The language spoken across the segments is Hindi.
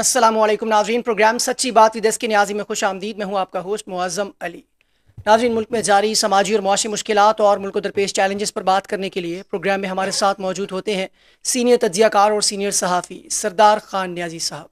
असलम नाजरीन प्रोग्राम सच्ची बात विदेश के न्याजी में खुश आमदीद मैं हूँ आपका होस्ट मुआज़म अली नाजरीन मुल्क में जारी समाजी और मुआशी मुश्किल और मुल्क को दरपेश चैलेंजेस पर बात करने के लिए प्रोग्राम में हमारे साथ मौजूद होते हैं सीनियर तजियाकार और सीनियर सहाफ़ी सरदार ख़ान न्याजी साहब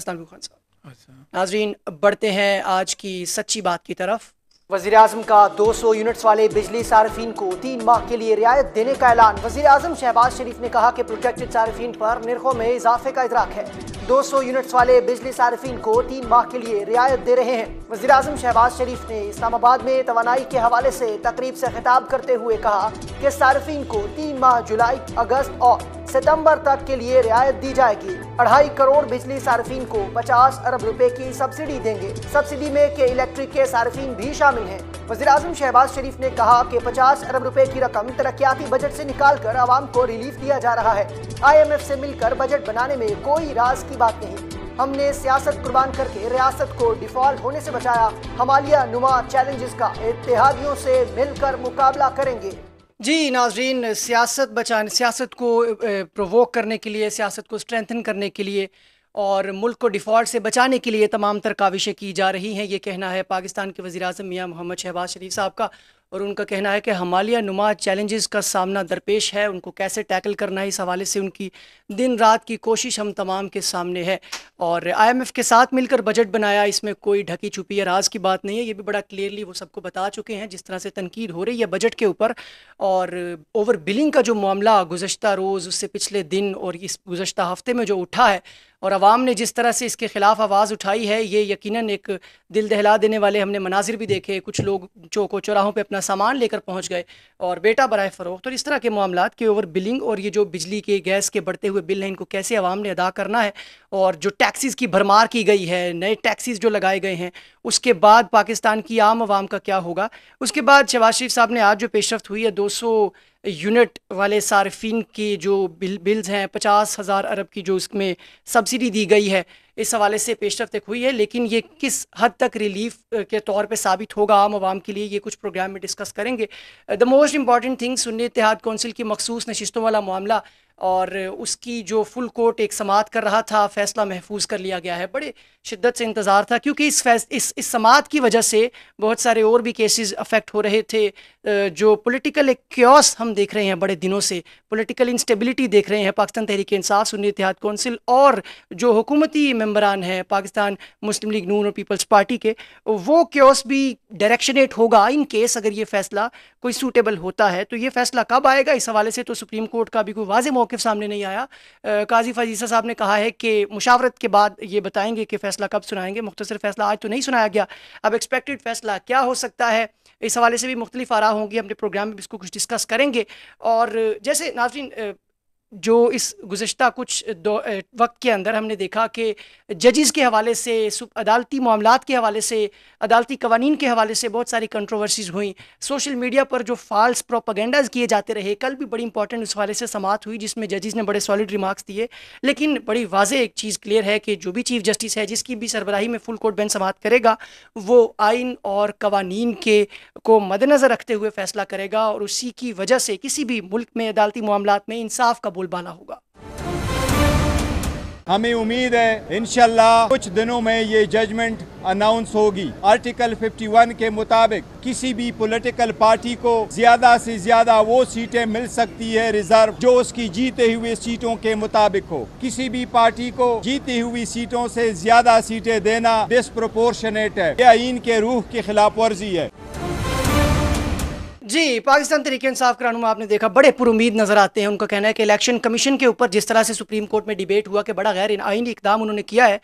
असल खान साहब अच्छा। नाजरीन बढ़ते हैं आज की सच्ची बात की तरफ वजीर अजम का 200 यूनिट्स वाले बिजली सार्फिन को तीन माह के लिए रियायत देने का ऐलान वजी अजम शहबाज शरीफ ने कहा कि प्रोटेक्टेड सार्फिन पर निरखों में इजाफे का इतराक है 200 यूनिट्स वाले बिजली सार्फिन को तीन माह के लिए रियायत दे रहे हैं वजीर अजम शहबाज शरीफ ने इस्लामाबाद में तोानाई के हवाले से तकरीब से खिताब करते हुए कहा कि सार्फिन को तीन माह जुलाई अगस्त और सितम्बर तक के लिए रियायत दी जाएगी अढ़ाई करोड़ बिजली सार्फिन को पचास अरब रुपए की सब्सिडी देंगे सब्सिडी में के इलेक्ट्रिक के सार्फिन भी शामिल शामिल हैं वजी अजम शहबाज शरीफ ने कहा कि 50 अरब रुपए की रकम तरक्याती बजट से निकाल कर आवाम को रिलीफ दिया जा रहा है आई एम एफ से मिलकर बजट बनाने में कोई राज की बात नहीं हमने सियासत कुर्बान करके रियासत को डिफॉल्ट होने से बचाया हमालिया नुमा चैलेंजेस का इतिहादियों से मिलकर मुकाबला करेंगे जी नाजरीन सियासत बचाने सियासत को प्रोवोक करने के लिए सियासत को स्ट्रेंथन करने के लिए और मुल्क को डिफॉल्ट से बचाने के लिए तमाम तर काविशें की जा रही हैं ये कहना है पाकिस्तान के वजी अजम मियाँ मोहम्मद शहबाज शरीफ साहब का और उनका कहना है कि हमालिया नुमा चैलेंजेस का सामना दरपेश है उनको कैसे टैकल करना है इस हवाले से उनकी दिन रात की कोशिश हम तमाम के सामने है और आईएमएफ के साथ मिलकर बजट बनाया इसमें कोई ढकी छुपी या राज की बात नहीं है ये भी बड़ा क्लियरली वो सबको बता चुके हैं जिस तरह से तनकीद हो रही है बजट के ऊपर और ओवर बिलिंग का जो मामला गुजशत रोज़ उससे पिछले दिन और इस गुजशत हफ्ते में जो उठा है और आवाम ने जिस तरह से इसके ख़िलाफ़ आवाज़ उठाई है ये यकीनन एक दिल दहला देने वाले हमने मनाजिर भी देखे कुछ लोग चौको चौराहों पे अपना सामान लेकर पहुंच गए और बेटा बरए फ़रोख्त और तो इस तरह के मामला के ओवर बिलिंग और ये जो बिजली के गैस के बढ़ते हुए बिल हैं इनको कैसे आवाम ने अदा करना है और जो टैक्सीज़ की भरमार की गई है नए टैक्सीज़ जो लगाए गए हैं उसके बाद पाकिस्तान की आम आवाम का क्या होगा उसके बाद शवाज शरीफ साहब ने आज जो पेशरफ हुई है दो यूनिट वाले सार्फिन के जो बिल बिल्स हैं पचास हज़ार अरब की जो इसमें सब्सिडी दी गई है इस हवाले से पेशरफ तक हुई है लेकिन ये किस हद तक रिलीफ के तौर पे साबित होगा आम आवाम के लिए ये कुछ प्रोग्राम में डिस्कस करेंगे the most important thing Sunni Ittehad council की मखसूस नशस्तों वाला मामला और उसकी जो फुल कोर्ट एक समात कर रहा था फैसला महफूज कर लिया गया है बड़े शिद्दत से इंतज़ार था क्योंकि इस फैस इस इस समात की वजह से बहुत सारे और भी केसेस अफेक्ट हो रहे थे जो पॉलिटिकल एक क्योस हम देख रहे हैं बड़े दिनों से पॉलिटिकल इंस्टेबिलिटी देख रहे हैं पाकिस्तान तहरीक इंसाफ सुन्नी इतिहाद कौंसिल और जो हुकूमती मम्बरान हैं पाकिस्तान मुस्लिम लीग नून और पीपल्स पार्टी के वो क्योस भी डायरेक्शनेट होगा इन केस अगर ये फैसला कोई सूटेबल होता है तो ये फैसला कब आएगा इस हवाले से तो सुप्रीम कोर्ट का भी कोई वाज मौकफ सामने नहीं आया काजी फजीसा साहब ने कहा है कि मुशावरत के बाद ये बताएंगे कि फ़ैसला कब सुनाएंगे मुख्तर फ़ैसला आज तो नहीं सुनाया गया अब एक्सपेक्टेड फ़ैसला क्या हो सकता है इस हवाले से भी मुख्तलिफ आरा होंगी अपने प्रोग्राम में इसको कुछ डिस्कस करेंगे और जैसे नाजरीन जो इस गुज्त कुछ दो वक्त के अंदर हमने देखा कि जजेस के हवाले से अदालती मामला के हवाले से अदालती कवानीन के हवाले से बहुत सारी कंट्रोवर्सीज़ हुई सोशल मीडिया पर जो फाल्स प्रोपागेंडाज किए जाते रहे कल भी बड़ी इंपॉर्टेंट उस हवाले से समात हुई जिसमें जजेस ने बड़े सॉलिड रिमार्क्स दिए लेकिन बड़ी वाजह एक चीज़ क्लियर है कि जो भी चीफ जस्टिस है जिसकी भी सरबराही में फुल कोर्ट बेंच समात करेगा वो आइन और कवानीन के को मद्दनज़र रखते हुए फैसला करेगा और उसी की वजह से किसी भी मुल्क में अदालती मामला में इंसाफ का बोलबाला होगा हमें उम्मीद है इनशाला कुछ दिनों में ये जजमेंट अनाउंस होगी आर्टिकल 51 के मुताबिक किसी भी पॉलिटिकल पार्टी को ज्यादा से ज्यादा वो सीटें मिल सकती है रिजर्व जो उसकी जीते हुए सीटों के मुताबिक हो किसी भी पार्टी को जीती हुई सीटों से ज्यादा सीटें देना डिस्प्रोपोर्शनेट है या इनके रूह की खिलाफ वर्जी है जी पाकिस्तान तरीके इंसाफ करानू में आपने देखा बड़े पुरुद नज़र आते हैं उनका कहना है कि इलेक्शन कमीशन के ऊपर जिस तरह से सुप्रीम कोर्ट में डिबेट हुआ कि बड़ा गैर आइनी इकदाम उन्होंने किया है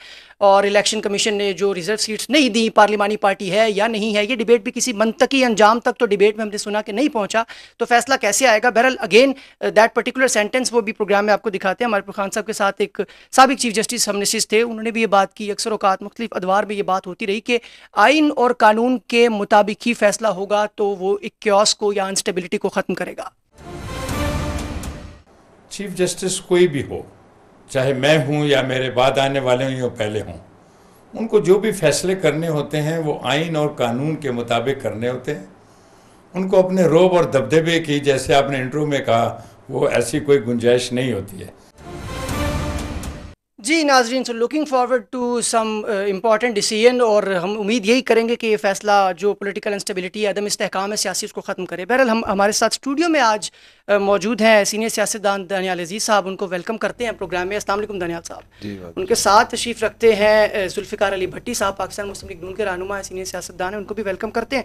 और इलेक्शन कमीशन ने जो रिजर्व सीट्स नहीं दी पार्लिमानी पार्टी है या नहीं है ये डिबेट भी किसी मनतकी अंजाम तक तो डिबेट में हमने सुना कि नहीं पहुँचा तो फैसला कैसे आएगा बहरल अगेन दैट पर्टिकुलर सेंटेंस वो भी प्रोग्राम में आपको दिखाते हैं हमारे खान साहब के साथ एक सबक चीफ जस्टिस हमनशिस थे उन्होंने भी ये बात की अक्सर अकात मुख्तलिफ अदवार में ये बात होती रही कि आइन और कानून के मुताबिक ही फैसला होगा तो वो एक लॉस को या अनस्टेबिलिटी को खत्म करेगा चीफ जस्टिस कोई भी हो चाहे मैं हूं या मेरे बाद आने वाले हों या पहले हों उनको जो भी फैसले करने होते हैं वो आइन और कानून के मुताबिक करने होते हैं उनको अपने रोब और दबदबे की जैसे आपने इंटरव्यू में कहा वो ऐसी कोई गुंजाइश नहीं होती है जी नाजरीन so looking forward to some important decision और हम उम्मीद यही करेंगे कि ये फैसला जो पोलिटिकल इंस्टेबिलिटी है अदम इस्तेकाम है सियासी उसको ख़त्म करे बहरहाल हम हमारे साथ स्टूडियो में आज uh, मौजूद हैं सीनियर सियासतदान दानियाल अजीज़ साहब उनको वेलकम करते हैं प्रोग्राम में असल दानियाल साहब उनके साथ शीफ रखते हैं uh, जुल्फ़िकार अली भट्टी साहब पाकिस्तान मुस्लिम लीग नून के है सीनियर सियासतदान हैं उनको भी वेलकम करते हैं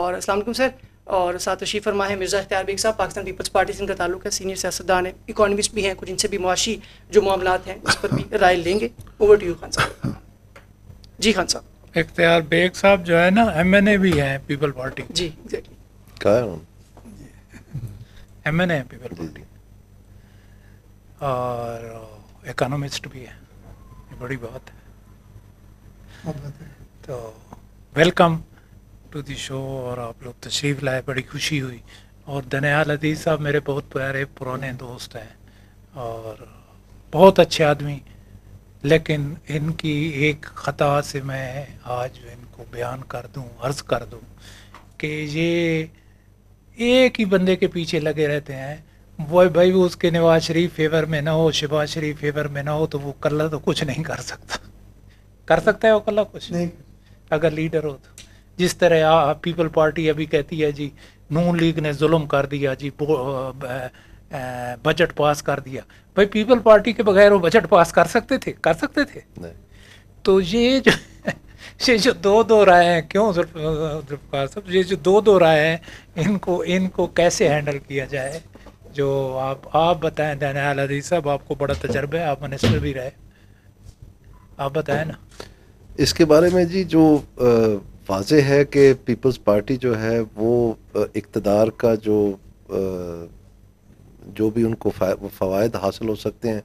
और असलम सर और सातशी फरमा है मिर्ज़ा अख्तियार बेग साहब पाकिस्तान पीपल्स पार्टी से इनका ताल्लुक है सीनियर सियासतदान है इकानमिस्ट भी हैं कुछ इनसे भी मुआशी जो मामला हैं उस पर भी हाँ। राय लेंगे ओवर टू यू खान साहब हाँ। जी खान साहब इख्तियार बेग साहब जो है ना एम एन ए भी हैं people party G M N A people party और इकोनॉमिस्ट भी है बड़ी बात है तो वेलकम टू दी शो और आप लोग तशरीफ़ लाए बड़ी खुशी हुई और दनियाल अदीज़ साहब मेरे बहुत प्यारे पुराने दोस्त हैं और बहुत अच्छे आदमी लेकिन इनकी एक ख़ता से मैं आज इनको बयान कर दूं अर्ज़ कर दूं कि ये एक ही बंदे के पीछे लगे रहते हैं वो भाई वो उसके नवाज शरीफ फेवर में ना हो शिबाज शरीफ फेवर में ना हो तो वो कल्ला तो कुछ नहीं कर सकता कर सकता है वो कल्ला कुछ नहीं अगर लीडर हो तो जिस तरह आ, पीपल पार्टी अभी कहती है जी नून लीग ने जुल्म कर दिया जी बजट पास कर दिया भाई पीपल पार्टी के बगैर वो बजट पास कर सकते थे कर सकते थे तो ये जो ये जो दो दो राय हैं क्यों साहब ये जो दो दो राय हैं इनको इनको कैसे हैंडल किया जाए जो आप आप बताएं दयाल अजीज साहब आपको बड़ा तजर्बा है आप मिनिस्टर भी रहे आप बताएं ना इसके बारे में जी जो आ, वाज है कि पीपल्स पार्टी जो है वो इकतदार का जो जो भी उनको फ़वाद हासिल हो सकते हैं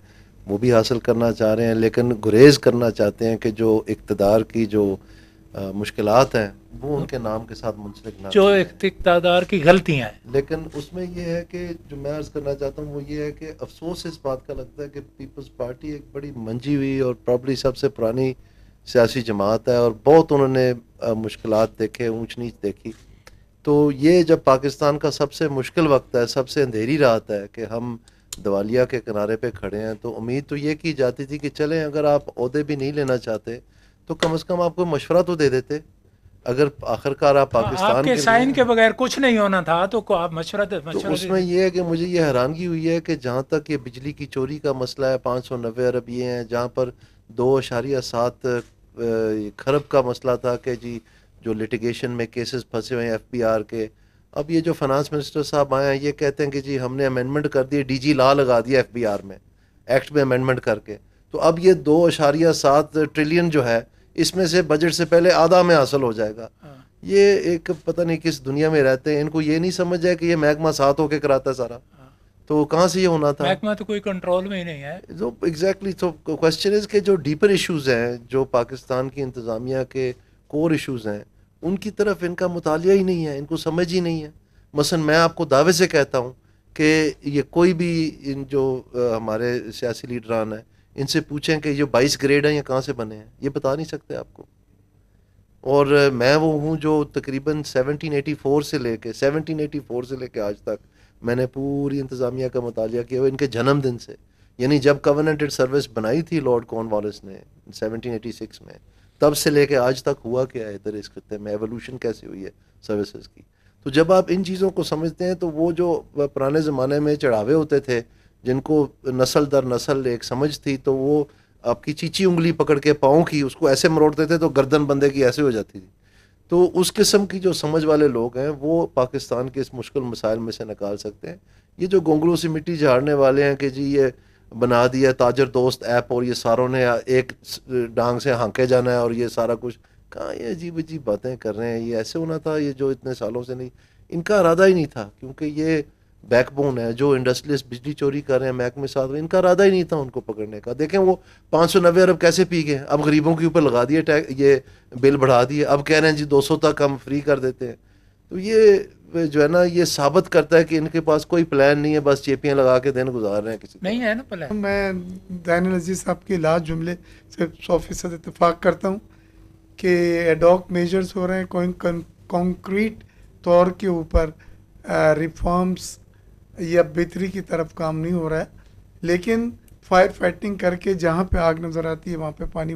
वो भी हासिल करना चाह रहे हैं लेकिन गुरेज करना चाहते हैं कि जो इकतदार की जो मुश्किल हैं वो उनके नाम के साथ मुंसलिक ना जो इकतदार की गलतियाँ हैं लेकिन उसमें यह है कि जो मैं अर्ज़ करना चाहता हूँ वो ये है कि अफसोस इस बात का लगता है कि पीपल्स पार्टी एक बड़ी मंजी हुई और प्रॉब्ली सबसे पुरानी सियासी जमात है और बहुत उन्होंने मुश्किल देखे ऊँच नीच देखी तो ये जब पाकिस्तान का सबसे मुश्किल वक्त है सबसे अंधेरी रात है कि हम दवालिया के किनारे पे खड़े हैं तो उम्मीद तो ये की जाती थी कि चलें अगर आप अहदे भी नहीं लेना चाहते तो कम अज़ कम आपको मशवरा तो दे देते अगर आखिरकार आप हाँ, पाकिस्तान के साइन के बगैर कुछ नहीं होना था तो को आप मशवरा तो उसमें यह है कि मुझे ये हैरानगी हुई है कि जहाँ तक ये बिजली की चोरी का मसला है पाँच सौ नब्बे अरब ये हैं जहाँ पर दो अशारिया सात खरब का मसला था कि जी जो लिटिगेशन में केसेस फंसे हुए हैं एफ के अब ये जो फाइनेंस मिनिस्टर साहब आए हैं ये कहते हैं कि जी हमने अमेंडमेंट कर दिए डी लॉ लगा दिया एफ में एक्ट में अमेंडमेंट करके तो अब ये दो अशारिया सात ट्रिलियन जो है इसमें से बजट से पहले आधा में हासिल हो जाएगा हाँ। ये एक पता नहीं किस दुनिया में रहते हैं इनको ये नहीं समझ है कि ये महकमा साथ होके कराता है सारा तो कहाँ से ये होना था महकमा तो कोई कंट्रोल में ही नहीं है तो तो जो एग्जैक्टली तो क्वेश्चन इज के जो डीपर इश्यूज हैं जो पाकिस्तान की इंतज़ामिया के कोर इश्यूज हैं उनकी तरफ इनका मुतालिया ही नहीं है इनको समझ ही नहीं है मसन मैं आपको दावे से कहता हूँ कि ये कोई भी इन जो हमारे सियासी लीडरान हैं इनसे पूछें कि ये बाईस ग्रेड हैं या कहाँ से बने हैं ये बता नहीं सकते आपको और मैं वो हूँ जो तकरीबन 1784 से लेके 1784 से लेके आज तक मैंने पूरी इंतज़ामिया का मताल किया और इनके जन्मदिन से यानी जब कवनेटेड सर्विस बनाई थी लॉर्ड कॉन वॉलिस ने सिक्स में तब से लेके आज तक हुआ क्या है इधर इस खत्ते में एवोल्यूशन कैसे हुई है सर्विसेज की तो जब आप इन चीज़ों को समझते हैं तो वो जो पुराने ज़माने में चढ़ावे होते थे जिनको नस्ल दर नस्ल एक समझ थी तो वो आपकी चीची उंगली पकड़ के पाँव की उसको ऐसे मरोड़ते थे तो गर्दन बंदे की ऐसे हो जाती थी तो उस किस्म की जो समझ वाले लोग हैं वो पाकिस्तान के इस मुश्किल मसाइल में से निकाल सकते हैं ये जो गोंगलों से मिट्टी झाड़ने वाले हैं कि जी ये बना दिया ताजर दोस्त ऐप और ये सारों ने एक डांग से हाँके जाना है और ये सारा कुछ कहाँ ये अजीब अजीब बातें कर रहे हैं ये ऐसे होना था ये जो इतने सालों से नहीं इनका इरादा ही नहीं था क्योंकि ये बैकबोन है जो इंडस्ट्रियलिस्ट बिजली चोरी कर रहे हैं महकमे साथ इनका इरादा ही नहीं था उनको पकड़ने का देखें वो पाँच सौ नब्बे अरब कैसे पी गए अब गरीबों के ऊपर लगा दिए टैक्स ये बिल बढ़ा दिए अब कह रहे हैं जी दो सौ तक हम फ्री कर देते हैं तो ये जो है ना ये साबित करता है कि इनके पास कोई प्लान नहीं है बस चेपियाँ लगा के दिन गुजार रहे हैं किसी नहीं है ना प्लान मैं दैन अजीज साहब के लाज जुमले से सौ फीसद इतफाक़ करता हूँ कि एडॉक मेजर्स हो रहे हैं कोई कॉन्क्रीट तौर के ऊपर रिफॉर्म्स या बेहतरी की तरफ काम नहीं हो रहा है लेकिन फायर फाइटिंग करके जहाँ पे आग नज़र आती है वहाँ पे पानी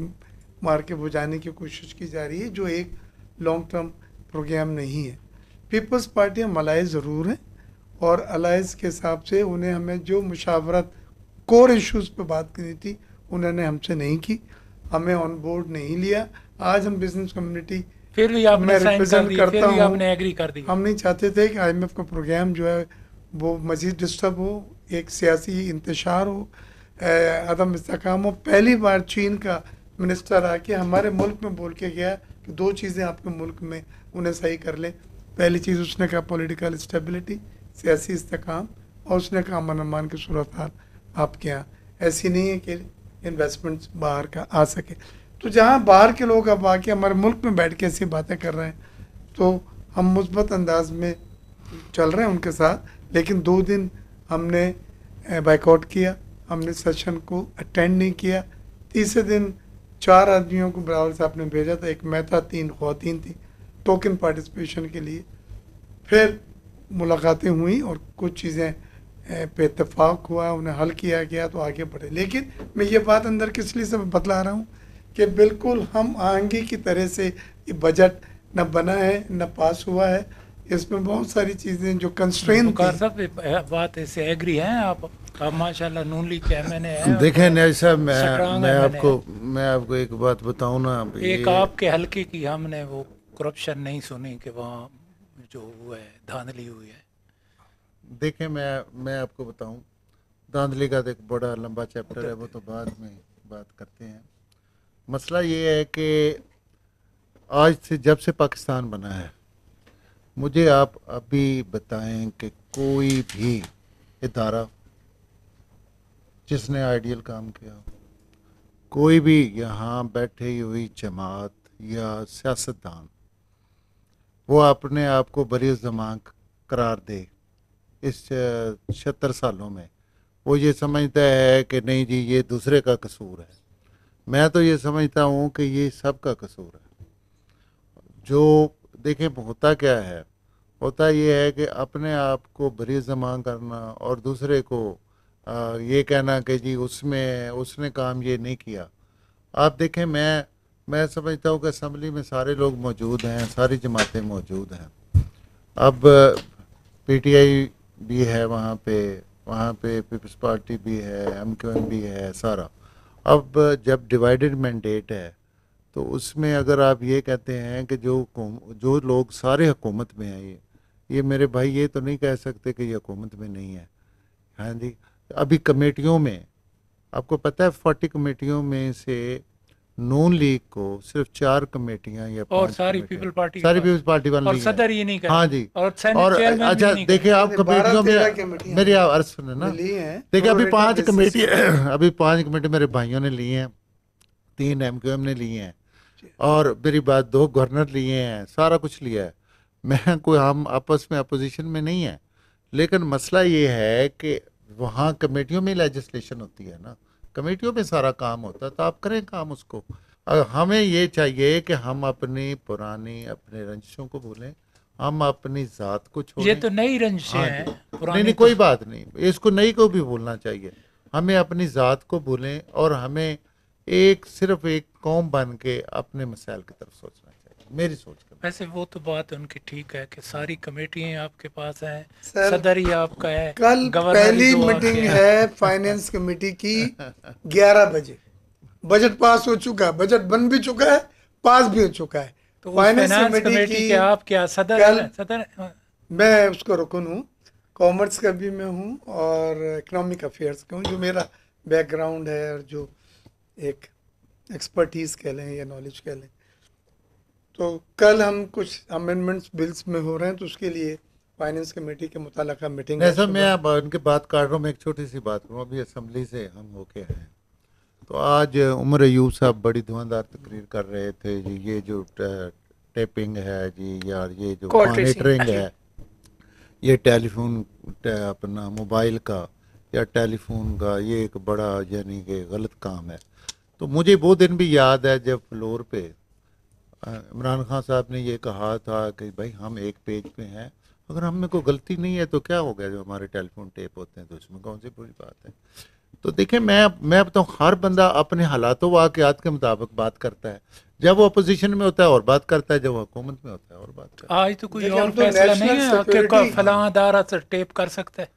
मार के बुझाने की कोशिश की जा रही है जो एक लॉन्ग टर्म प्रोग्राम नहीं है पीपल्स पार्टी हम ज़रूर हैं और अलायंस के हिसाब से उन्हें हमें जो मुशावरत कोर इश्यूज़ पर बात करनी थी उन्होंने हमसे नहीं की हमें ऑन बोर्ड नहीं लिया आज हम बिजनेस कम्युनिटी फिर भी आपने मैं रिप्रेजेंट करता हूँ हम नहीं चाहते थे कि आईएमएफ का प्रोग्राम जो है वो मज़ीद डिस्टर्ब हो एक सियासी इंतशार हो अदम इसकाम हो पहली बार चीन का मिनिस्टर आके हमारे मुल्क में बोल के गया कि दो चीज़ें आपके मुल्क में उन्हें सही कर लें पहली चीज़ उसने कहा पॉलिटिकल स्टेबिलिटी सियासी इसकाम और उसने कहा अमन अमान की सूरत हाल आपके यहाँ ऐसी नहीं है कि इन्वेस्टमेंट्स बाहर का आ सके तो जहाँ बाहर के लोग अब आके हमारे मुल्क में बैठ के ऐसी बातें कर रहे हैं तो हम मुस्बत अंदाज में चल रहे हैं उनके साथ लेकिन दो दिन हमने बाइकआउट किया हमने सेशन को अटेंड नहीं किया तीसरे दिन चार आदमियों को बराबर साहब ने भेजा था एक मैं था तीन खातन थी टोकन पार्टिसिपेशन के लिए फिर मुलाकातें हुई और कुछ चीज़ें पे इतफाक़ हुआ उन्हें हल किया गया तो आगे बढ़े लेकिन मैं ये बात अंदर किस लिए से बतला रहा हूँ कि बिल्कुल हम आहंगी की तरह से ये बजट न बना है न पास हुआ है इसमें बहुत सारी चीज़ें जो तो कंस्ट्रेन बात ऐसे एग्री हैं आप माशाल्लाह नून लीग देखें न्याय साहब मैं मैं आपको मैं आपको एक बात बताऊं ना एक आपके हलके की हमने वो करप्शन नहीं सुनी कि वहाँ जो हुआ है धांधली हुई है देखें मैं मैं आपको बताऊं धांधली का एक बड़ा लंबा चैप्टर है वो तो बाद में बात करते हैं मसला ये है कि आज से जब से पाकिस्तान बना है मुझे आप अभी बताएं कि कोई भी इदारा जिसने आइडियल काम किया कोई भी यहाँ बैठी हुई जमात या सियासतदान वो अपने आप को बड़ी जमा करार दे इस छहत्तर सालों में वो ये समझता है कि नहीं जी ये दूसरे का कसूर है मैं तो ये समझता हूँ कि ये सब का कसूर है जो देखें होता क्या है होता ये है कि अपने आप को भरी जमा करना और दूसरे को आ, ये कहना कि जी उसमें उसने काम ये नहीं किया आप देखें मैं मैं समझता हूँ कि असम्बली में सारे लोग मौजूद हैं सारी जमातें मौजूद हैं अब पीटीआई भी है वहाँ पे वहाँ पे पीपल्स पार्टी भी है एम भी है सारा अब जब डिवाइडेड मैंडेट है तो उसमें अगर आप ये कहते हैं कि जो जो लोग सारे हुकूमत में हैं ये ये मेरे भाई ये तो नहीं कह सकते कि ये हुकूमत में नहीं है हाँ जी अभी कमेटियों में आपको पता है फोर्टी कमेटियों में से नून लीग को सिर्फ चार कमेटियां या और सारी पीपल पार्टी सारी पीपल्स पार्टी वाली सदर ये नहीं हाँ जी और, और अच्छा देखिए आप कमेटियों में मेरी आप अर्ज सुन ना देखिए अभी पांच कमेटी अभी पांच कमेटी मेरे भाइयों ने ली हैं तीन एम क्यू एम ने लिए हैं और मेरी बात दो गवर्नर लिए हैं सारा कुछ लिया है मैं कोई हम आपस में अपोजिशन में नहीं है लेकिन मसला ये है कि वहाँ कमेटियों में लेजिस्लेशन होती है ना कमेटियों में सारा काम होता है तो आप करें काम उसको हमें ये चाहिए कि हम अपनी पुरानी अपने रंजिशों को भूलें हम अपनी जात को छोड़ें ये तो नई रंजिशें हाँ हैं नहीं नहीं तो- कोई बात नहीं इसको नई को भी भूलना चाहिए हमें अपनी जात को भूलें और हमें एक सिर्फ एक कौम बन के अपने मसाइल की तरफ सोचना चाहिए मेरी सोच वैसे वो तो बात उनकी ठीक है कि सारी कमेटियां आपके पास हैं सदर ही आपका है कल पहली मीटिंग है फाइनेंस कमेटी की 11 बजे बजट पास हो चुका है बजट बन भी चुका है पास भी हो चुका है तो फाइनेंस कमेटी की आप क्या सदर कल, सदर हाँ। मैं उसको रुकन हूँ कॉमर्स का भी मैं हूँ और इकोनॉमिक अफेयर्स का हूँ जो मेरा बैकग्राउंड है और जो एक एक्सपर्टीज़ कह लें या नॉलेज कह लें तो कल हम कुछ अमेंडमेंट्स बिल्स में हो रहे हैं तो उसके लिए फाइनेंस कमेटी के मुतल मीटिंग ऐसा मैं अब उनके बात कर रहा हूँ मैं एक छोटी सी बात करूँ अभी असम्बली से हम होके आए तो आज उमर अयूब साहब बड़ी धुआंधार तकरीर कर रहे थे जी ये जो टेपिंग है जी यार ये जो मॉनिटरिंग है ये टेलीफोन अपना मोबाइल का या टेलीफोन का ये एक बड़ा यानी कि गलत काम है तो मुझे वो दिन भी याद है जब फ्लोर पे इमरान खान साहब ने ये कहा था कि भाई हम एक पेज पे हैं अगर में कोई गलती नहीं है तो क्या हो गया जो हमारे टेलीफोन टेप होते हैं तो उसमें कौन सी बुरी बात है तो देखिए मैं मैं बताऊँ तो हर बंदा अपने हालातों वाकयात के मुताबिक बात करता है जब वो अपोजिशन में होता है और बात करता है जब वो हुकूमत में होता है और बात करता है आज तो कोई और तो फैसला नहीं है कि फलां अदारा टेप कर सकता है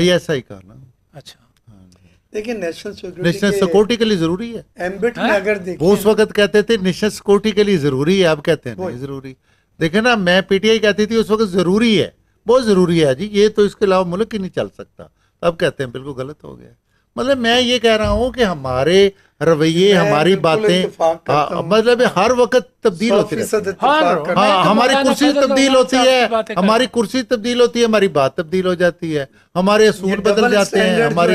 आई एस आई का ना अच्छा देखिए नेशनल सिक्योरिटी नेशनल सिक्योरिटी के लिए जरूरी है एम्बिट में हाँ? अगर देखिए उस वक्त कहते थे नेशनल सिक्योरिटी के लिए जरूरी है अब कहते हैं जरूरी देखे ना मैं पीटीआई कहती थी उस वक्त जरूरी है बहुत जरूरी है जी ये तो इसके अलावा मुल्क ही नहीं चल सकता अब कहते हैं बिल्कुल गलत हो गया मतलब मैं ये कह रहा हूँ कि हमारे रवैये हमारी बातें मतलब हर वक्त तब्दील होती हाँ, हाँ, है हमारी कुर्सी तब्दील होती है हमारी कुर्सी तब्दील होती है हमारी बात तब्दील हो जाती है हमारे असूल बदल जाते हैं हमारी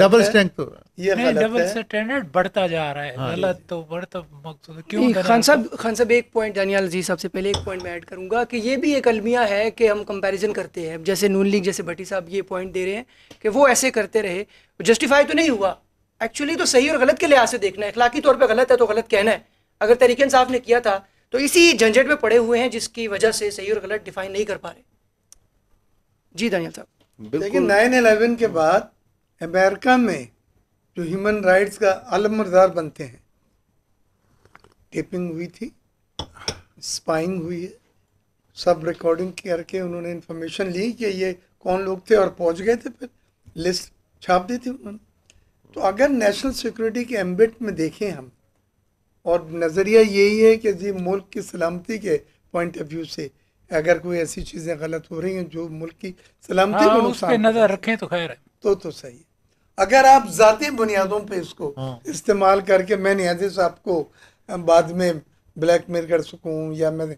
डबल स्ट्रेंथ डबल स्टैंडर्ड बढ़ता जा रहा है हाँ, गलत तो बढ़ता तो क्यों खान साहब खान साहब एक पॉइंट जी सबसे पहले एक पॉइंट मैं ऐड करूंगा कि ये भी एक अलमिया है कि हम कंपैरिजन करते हैं जैसे नून लीग जैसे भट्टी साहब ये पॉइंट दे रहे हैं कि वो ऐसे करते रहे जस्टिफाई तो नहीं हुआ एक्चुअली तो सही और गलत के लिहाज से देखना है अखलाकी तौर पर गलत है तो गलत कहना है अगर तरीके इंसाफ ने किया था तो इसी झंझट में पड़े हुए हैं जिसकी वजह से सही और गलत डिफाइन नहीं कर पा रहे जी दानिया साहब लेकिन नाइन अलेवन के बाद अमेरिका में जो ह्यूमन राइट्स का अलमरदार बनते हैं टेपिंग हुई थी स्पाइंग हुई है सब रिकॉर्डिंग करके उन्होंने इन्फॉर्मेशन ली कि ये कौन लोग थे और पहुंच गए थे फिर लिस्ट छाप दी थी उन्होंने तो अगर नेशनल सिक्योरिटी के एम्बिट में देखें हम और नज़रिया यही है कि जी मुल्क की सलामती के पॉइंट ऑफ व्यू से अगर कोई ऐसी चीज़ें गलत हो रही हैं जो मुल्क की सलामती हाँ, को नुकसान नज़र रखें तो खैर तो तो सही है अगर आप ज़ाती बुनियादों पे इसको हाँ। इस्तेमाल करके मैं न्याजी से आपको बाद में ब्लैक मेल कर सकूँ या मैं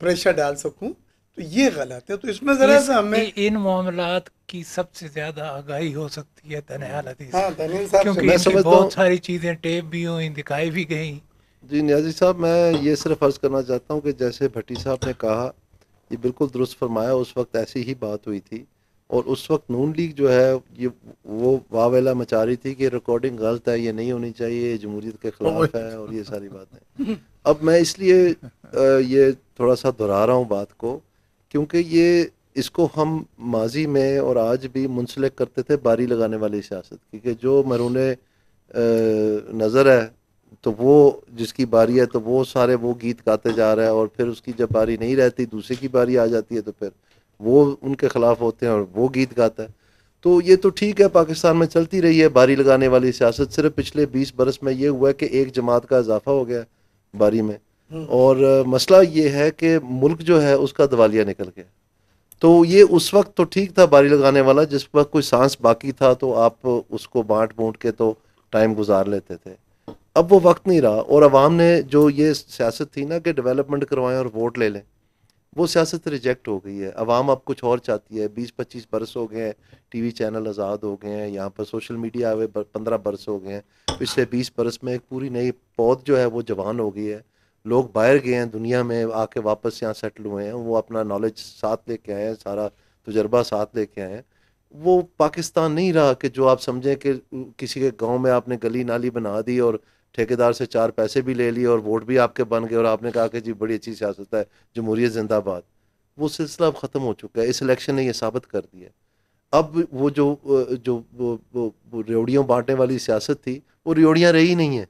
प्रेशर डाल सकूँ तो ये गलत है तो इसमें जरा सा हमें इन मामला की सबसे ज्यादा आगाही हो सकती है तनहाल हदीस हाँ, क्योंकि बहुत सारी चीजें टेप भी हुई दिखाई भी गई जी न्याजी साहब मैं ये सिर्फ अर्ज करना चाहता हूँ कि जैसे भट्टी साहब ने कहा ये बिल्कुल दुरुस्त फरमाया उस वक्त ऐसी ही बात हुई थी और उस वक्त नून लीग जो है ये वो वावेला मचा रही थी कि रिकॉर्डिंग गलत है ये नहीं होनी चाहिए जमहूरीत के खिलाफ है और ये सारी बातें अब मैं इसलिए ये थोड़ा सा दोहरा रहा हूँ बात को क्योंकि ये इसको हम माजी में और आज भी मुंसलिक करते थे बारी लगाने वाली सियासत क्योंकि जो मरून नज़र है तो वो जिसकी बारी है तो वो सारे वो गीत गाते जा रहा है और फिर उसकी जब बारी नहीं रहती दूसरे की बारी आ जाती है तो फिर वो उनके ख़िलाफ़ होते हैं और वो गीत गाता है तो ये तो ठीक है पाकिस्तान में चलती रही है बारी लगाने वाली सियासत सिर्फ पिछले बीस बरस में ये हुआ है कि एक जमात का इजाफा हो गया बारी में और मसला ये है कि मुल्क जो है उसका दवालिया निकल गया तो ये उस वक्त तो ठीक था बारी लगाने वाला जिस वक्त कोई सांस बाकी था तो आप उसको बांट बूट के तो टाइम गुजार लेते थे अब वो वक्त नहीं रहा और आवाम ने जो ये सियासत थी ना कि डेवलपमेंट करवाएं और वोट ले लें वो सियासत रिजेक्ट हो गई है अवाम अब कुछ और चाहती है बीस पच्चीस बरस हो गए हैं टी चैनल आज़ाद हो गए हैं यहाँ पर सोशल मीडिया आए पंद्रह बरस हो गए हैं पिछले बीस बरस में एक पूरी नई पौध जो है वो जवान हो गई है लोग बाहर गए हैं दुनिया में आके वापस यहाँ सेटल हुए हैं वो अपना नॉलेज साथ लेके आए हैं सारा तजर्बा साथ लेके आए हैं वो पाकिस्तान नहीं रहा कि जो आप समझें कि किसी के गांव में आपने गली नाली बना दी और ठेकेदार से चार पैसे भी ले लिए और वोट भी आपके बन गए और आपने कहा कि जी बड़ी अच्छी सियासत है जमहूरियत जिंदाबाद वो सिलसिला अब ख़त्म हो चुका है इस इलेक्शन ने यह साबित कर दिया अब वो जो जो, जो, जो रेवड़ियों बांटने वाली सियासत थी वो रेवड़ियाँ रही नहीं हैं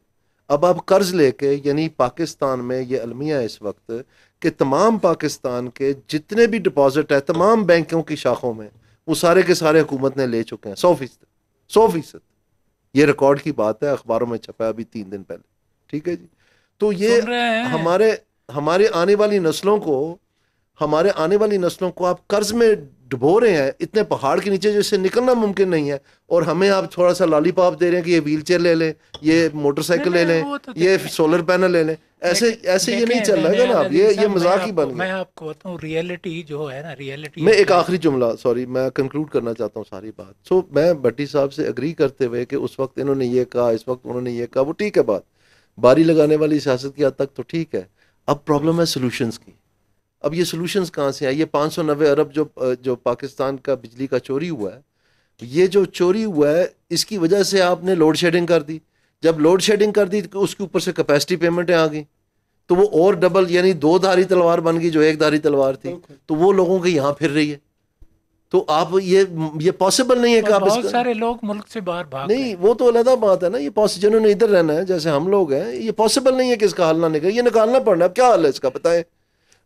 अब आप कर्ज लेके यानी पाकिस्तान में ये अलमिया इस वक्त कि तमाम पाकिस्तान के जितने भी डिपॉजिट है तमाम बैंकों की शाखों में वो सारे के सारे हुकूमत ने ले चुके हैं सौ फीसद सौ फीसद ये रिकॉर्ड की बात है अखबारों में छपा अभी तीन दिन पहले ठीक है जी तो ये हमारे हमारे आने वाली नस्लों को हमारे आने वाली नस्लों को आप कर्ज में डुबो रहे हैं इतने पहाड़ के नीचे जो इससे निकलना मुमकिन नहीं है और हमें आप थोड़ा सा लॉलीपॉप दे रहे हैं कि ये व्हील चेयर ले लें ये मोटरसाइकिल ले लें तो ये सोलर पैनल ले लें ऐसे ऐसे ये नहीं चल रहा है ना आप ये ये मजाक ही बन मैं आपको बताता रियलिटी जो है ना रियलिटी मैं एक आखिरी जुमला सॉरी मैं कंक्लूड करना चाहता हूँ सारी बात सो मैं भट्टी साहब से अग्री करते हुए कि उस वक्त इन्होंने ये कहा इस वक्त उन्होंने ये कहा वो ठीक है बात बारी लगाने वाली सियासत की हद तक तो ठीक है अब प्रॉब्लम है सोल्यूशंस की अब ये सोल्यूशन कहाँ से हैं ये पाँच सौ नब्बे अरब जो जो पाकिस्तान का बिजली का चोरी हुआ है ये जो चोरी हुआ है इसकी वजह से आपने लोड शेडिंग कर दी जब लोड शेडिंग कर दी तो उसके ऊपर से कैपेसिटी पेमेंटें आ गई तो वो और डबल यानी दो धारी तलवार बन गई जो एक धारी तलवार थी तो वो लोगों के यहाँ फिर रही है तो आप ये ये पॉसिबल नहीं है कि तो आप बहुत सारे लोग मुल्क से बाहर भाग नहीं वो तो अलहदा बात है ना ये पॉसिबल जिन्होंने इधर रहना है जैसे हम लोग हैं ये पॉसिबल नहीं है कि इसका हल ना निकले ये निकालना पड़ना है क्या हल है इसका बताएं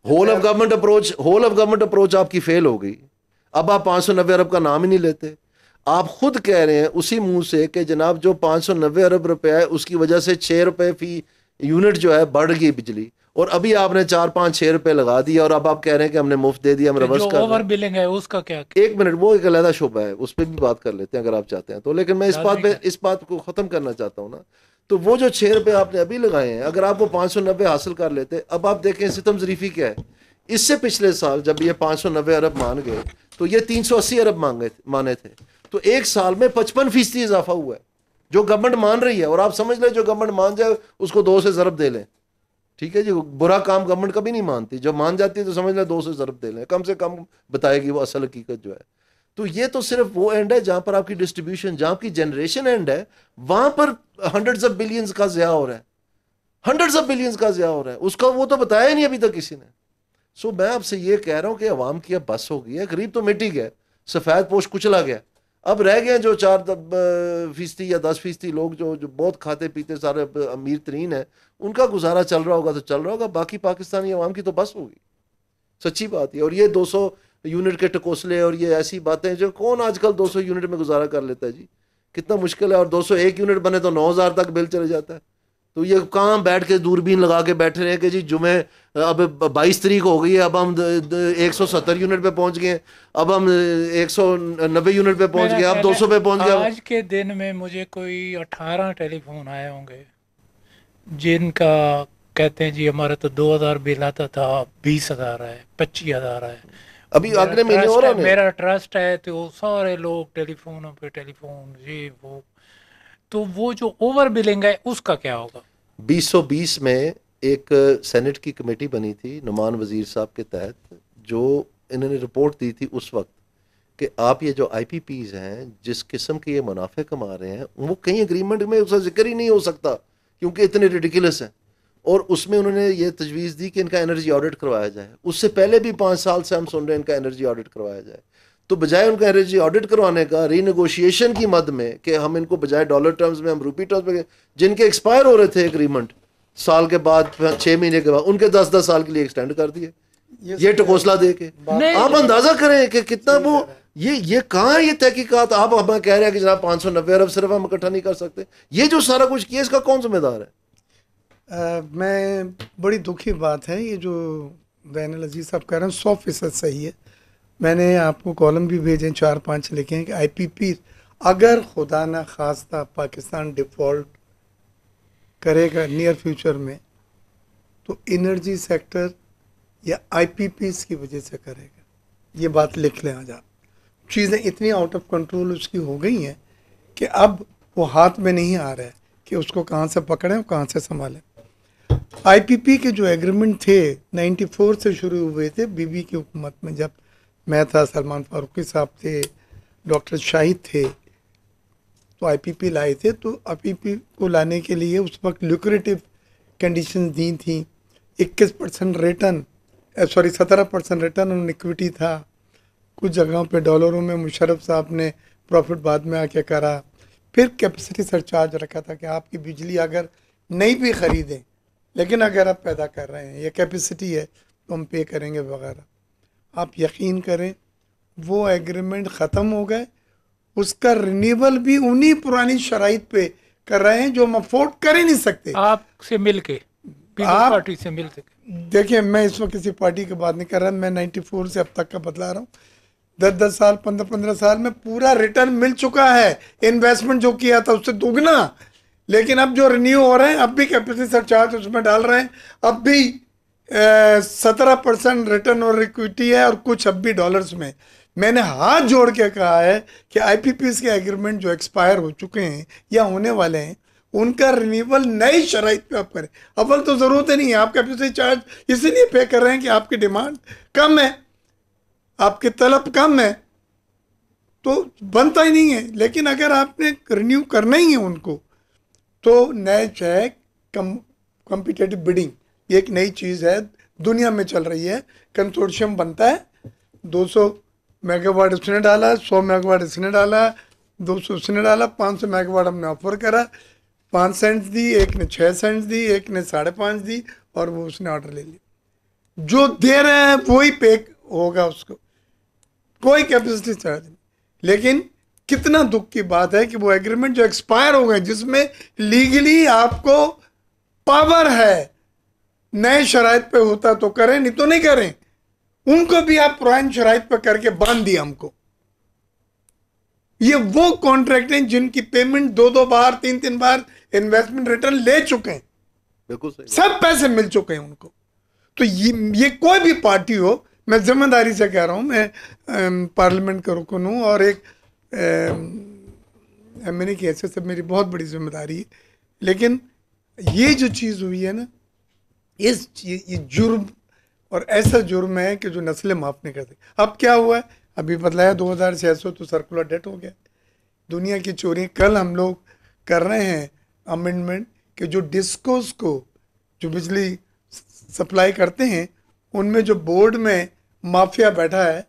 whole of government approach whole of government approach आपकी फेल हो गई अब आप पाँच सौ नब्बे अरब का नाम ही नहीं लेते आप खुद कह रहे हैं उसी मुंह से कि जनाब जो पाँच सौ नब्बे अरब रुपया है उसकी वजह से छः रुपये फी यूनिट जो है बढ़ गई बिजली और अभी आपने चार पांच छह रुपए लगा दिया और अब आप कह रहे हैं कि हमने मुफ्त दे दिया हम रिवर्स कर ओवर बिलिंग है उसका क्या एक मिनट वो एक अलहदा शोभा है उस पर भी बात कर लेते हैं अगर आप चाहते हैं तो लेकिन मैं इस बात पे इस बात को ख़त्म करना चाहता हूँ ना तो वो जो छह रुपए आपने अभी लगाए हैं अगर आप वो पांच सौ नब्बे हासिल कर लेते अब आप देखें सितम जरीफी क्या है इससे पिछले साल जब ये पांच सौ नब्बे अरब मान गए तो ये तीन सौ अस्सी अरब मांगे माने थे तो एक साल में पचपन फीसदी इजाफा हुआ है जो गवर्नमेंट मान रही है और आप समझ लें जो गवर्नमेंट मान जाए उसको दो से ज़रब दे लें ठीक है जी बुरा काम गवर्नमेंट कभी नहीं मानती जब मान जाती है तो समझ लें दो से ज़रब दे लें कम से कम बताएगी वो असल हकीकत जो है तो ये तो सिर्फ वो एंड है जहाँ पर आपकी डिस्ट्रीब्यूशन जहाँ आपकी जनरेशन एंड है वहां पर हंड्रेड्स ऑफ बिलियंस का ज़्या हो रहा है हंड्रेड्स ऑफ बिलियंस का ज़्या हो रहा है उसका वो तो बताया नहीं अभी तक किसी ने सो मैं आपसे ये कह रहा हूँ कि अवाम की अब बस हो गई है गरीब तो मिट्टी गए सफ़ेद पोश कुचला गया अब रह गए जो चार फीसदी या दस फीसदी लोग जो जो बहुत खाते पीते सारे अमीर तरीन हैं उनका गुजारा चल रहा होगा तो चल रहा होगा बाकी पाकिस्तानी अवाम की तो बस होगी सच्ची बात है और ये 200 यूनिट के टकोसले और ये ऐसी बातें जो कौन आजकल 200 यूनिट में गुजारा कर लेता है जी कितना मुश्किल है और 201 यूनिट बने तो 9000 तक बिल चले जाता है तो ये कहाँ बैठ के दूरबीन लगा के बैठे रहे कि जी जुमे अब बाईस तरीक हो गई है अब हम एक सौ सत्तर यूनिट पे पहुंच गए अब हम एक सौ नब्बे यूनिट पे पहुंच गए अब दो सौ पे पहुंच गए आज के दिन में मुझे कोई अठारह टेलीफोन आए होंगे जिनका कहते हैं जी हमारा तो दो हजार बिल आता था बीस हज़ार है पच्चीस हज़ार है अभी अगले महीने मेरा ट्रस्ट है तो सारे लोग टेलीफोन पे टेलीफोन ये वो तो वो जो ओवर बिलिंग है उसका क्या होगा 2020 में एक सेनेट की कमेटी बनी थी नुमान वजीर साहब के तहत जो इन्होंने रिपोर्ट दी थी उस वक्त कि आप ये जो पीज हैं जिस किस्म के ये मुनाफे कमा रहे हैं वो कहीं अग्रीमेंट में उसका जिक्र ही नहीं हो सकता क्योंकि इतने रिडिकुलस हैं और उसमें उन्होंने ये तजवीज़ दी कि इनका एनर्जी ऑडिट करवाया जाए उससे पहले भी पाँच साल से हम सुन रहे हैं इनका एनर्जी ऑडिट करवाया जाए तो बजाय उनका जी ऑडिट करवाने का रीनेगोशिएशन की मद में कि हम इनको बजाय डॉलर टर्म्स में हम रूपी टर्म्स में जिनके एक्सपायर हो रहे थे एग्रीमेंट साल के बाद छः महीने के बाद उनके दस दस साल के लिए एक्सटेंड कर दिए ये, तो टकोसला दे के आप अंदाजा करें कि कितना वो ये ये कहाँ है ये तहकीकत आप हमें कह रहे हैं कि जनाब पाँच सौ नब्बे अरब सिर्फ हम इकट्ठा नहीं कर सकते ये जो सारा कुछ किया इसका कौन जिम्मेदार है मैं बड़ी दुखी बात है ये जो बैन अजीज साहब कह रहे हैं सौ फीसद सही है मैंने आपको कॉलम भी भेजे चार पाँच लिखे हैं कि आईपीपी अगर खुदा न खासा पाकिस्तान डिफ़ॉल्ट करेगा नियर फ्यूचर में तो इनर्जी सेक्टर या आईपीपीस की वजह से करेगा ये बात लिख लें आज आप चीज़ें इतनी आउट ऑफ कंट्रोल उसकी हो गई हैं कि अब वो हाथ में नहीं आ रहा है कि उसको कहाँ से पकड़ें कहाँ से संभालें आईपीपी के जो एग्रीमेंट थे 94 से शुरू हुए थे बीबी की हुकूमत में जब मैं था सलमान फारूकी साहब थे डॉक्टर शाहिद थे तो आईपीपी लाए थे तो आईपीपी को लाने के लिए उस वक्त लुक्रेटिव कंडीशन दी थी इक्कीस परसेंट रिटर्न सॉरी सत्रह परसेंट रिटर्न ऑन इक्विटी था कुछ जगहों पे डॉलरों में मुशरफ साहब ने प्रॉफिट बाद में आके करा फिर कैपेसिटी सरचार्ज रखा था कि आपकी बिजली अगर नहीं भी ख़रीदें लेकिन अगर आप पैदा कर रहे हैं ये कैपेसिटी है तो हम पे करेंगे वगैरह आप यकीन करें वो एग्रीमेंट ख़त्म हो गए उसका रिन्यूअल भी उन्हीं पुरानी शराइ पे कर रहे हैं जो हम अफोर्ड कर ही नहीं सकते आपसे मिल के आप पार्टी से मिल सके देखिए मैं इस वक्त किसी पार्टी की बात नहीं कर रहा मैं 94 से अब तक का बतला रहा हूँ दस दस साल पंद्रह पंद्रह साल में पूरा रिटर्न मिल चुका है इन्वेस्टमेंट जो किया था उससे दोगुना लेकिन अब जो रिन्यू हो रहे हैं अब भी कैपेसिटी चार्ज उसमें डाल रहे हैं अब भी सत्रह परसेंट रिटर्न और इक्विटी है और कुछ अब भी डॉलर्स में मैंने हाथ जोड़ के कहा है कि आई के एग्रीमेंट जो एक्सपायर हो चुके हैं या होने वाले हैं उनका रिन्यूअल नई शराइ पे आप करें अव्वल तो ज़रूरत ही नहीं है आपके कैपेसिटी चार्ज इसीलिए पे कर रहे हैं कि आपकी डिमांड कम है आपकी तलब कम है तो बनता ही नहीं है लेकिन अगर आपने रिन्यू करना ही है उनको तो नए चेक कम कॉम्पिटेटिव बिडिंग ये एक नई चीज़ है दुनिया में चल रही है कंसोर्शियम बनता है 200 मेगावाट उसने डाला 100 मेगावाट इसने डाला 200 उसने डाला 500 मेगावाट हमने ऑफर करा पाँच सेंट्स दी एक ने छः सेंट्स दी एक ने साढ़े पाँच दी और वो उसने ऑर्डर ले लिया जो दे रहे हैं वो ही पे होगा उसको कोई कैपेसिटी चार्ज नहीं लेकिन कितना दुख की बात है कि वो एग्रीमेंट जो एक्सपायर हो गए जिसमें लीगली आपको पावर है नए शराय पे होता तो करें नहीं तो नहीं करें उनको भी आप पुरान शराय पर करके बांध दिया हमको ये वो कॉन्ट्रैक्ट हैं जिनकी पेमेंट दो दो बार तीन तीन बार इन्वेस्टमेंट रिटर्न ले चुके हैं बिल्कुल सब पैसे मिल चुके हैं उनको तो ये ये कोई भी पार्टी हो मैं जिम्मेदारी से कह रहा हूं मैं पार्लियामेंट का रुकन हूं और एक एम एन ए की मेरी बहुत बड़ी जिम्मेदारी है लेकिन ये जो चीज़ हुई है ना इस ये जुर्म और ऐसा जुर्म है कि जो नस्लें माफ़ नहीं करती अब क्या हुआ है अभी बताया दो हज़ार छः सौ तो सर्कुलर डेट हो गया दुनिया की चोरी कल हम लोग कर रहे हैं अमेंडमेंट कि जो डिस्कोस को जो बिजली सप्लाई करते हैं उनमें जो बोर्ड में माफिया बैठा है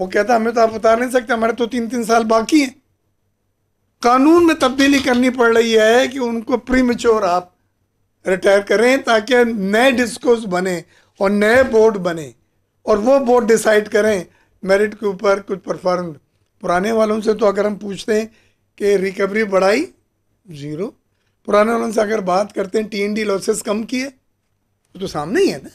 वो कहता हमें तो आप बता नहीं सकते हमारे तो तीन तीन साल बाकी हैं कानून में तब्दीली करनी पड़ रही है कि उनको प्रीमच्योर आप रिटायर करें ताकि नए डिस्कोस बने और नए बोर्ड बने और वो बोर्ड डिसाइड करें मेरिट के ऊपर कुछ परफॉर्म पुराने वालों से तो अगर हम पूछते हैं कि रिकवरी बढ़ाई ज़ीरो पुराने वालों से अगर बात करते हैं टी एन डी लॉसेस कम किए तो सामने ही है ना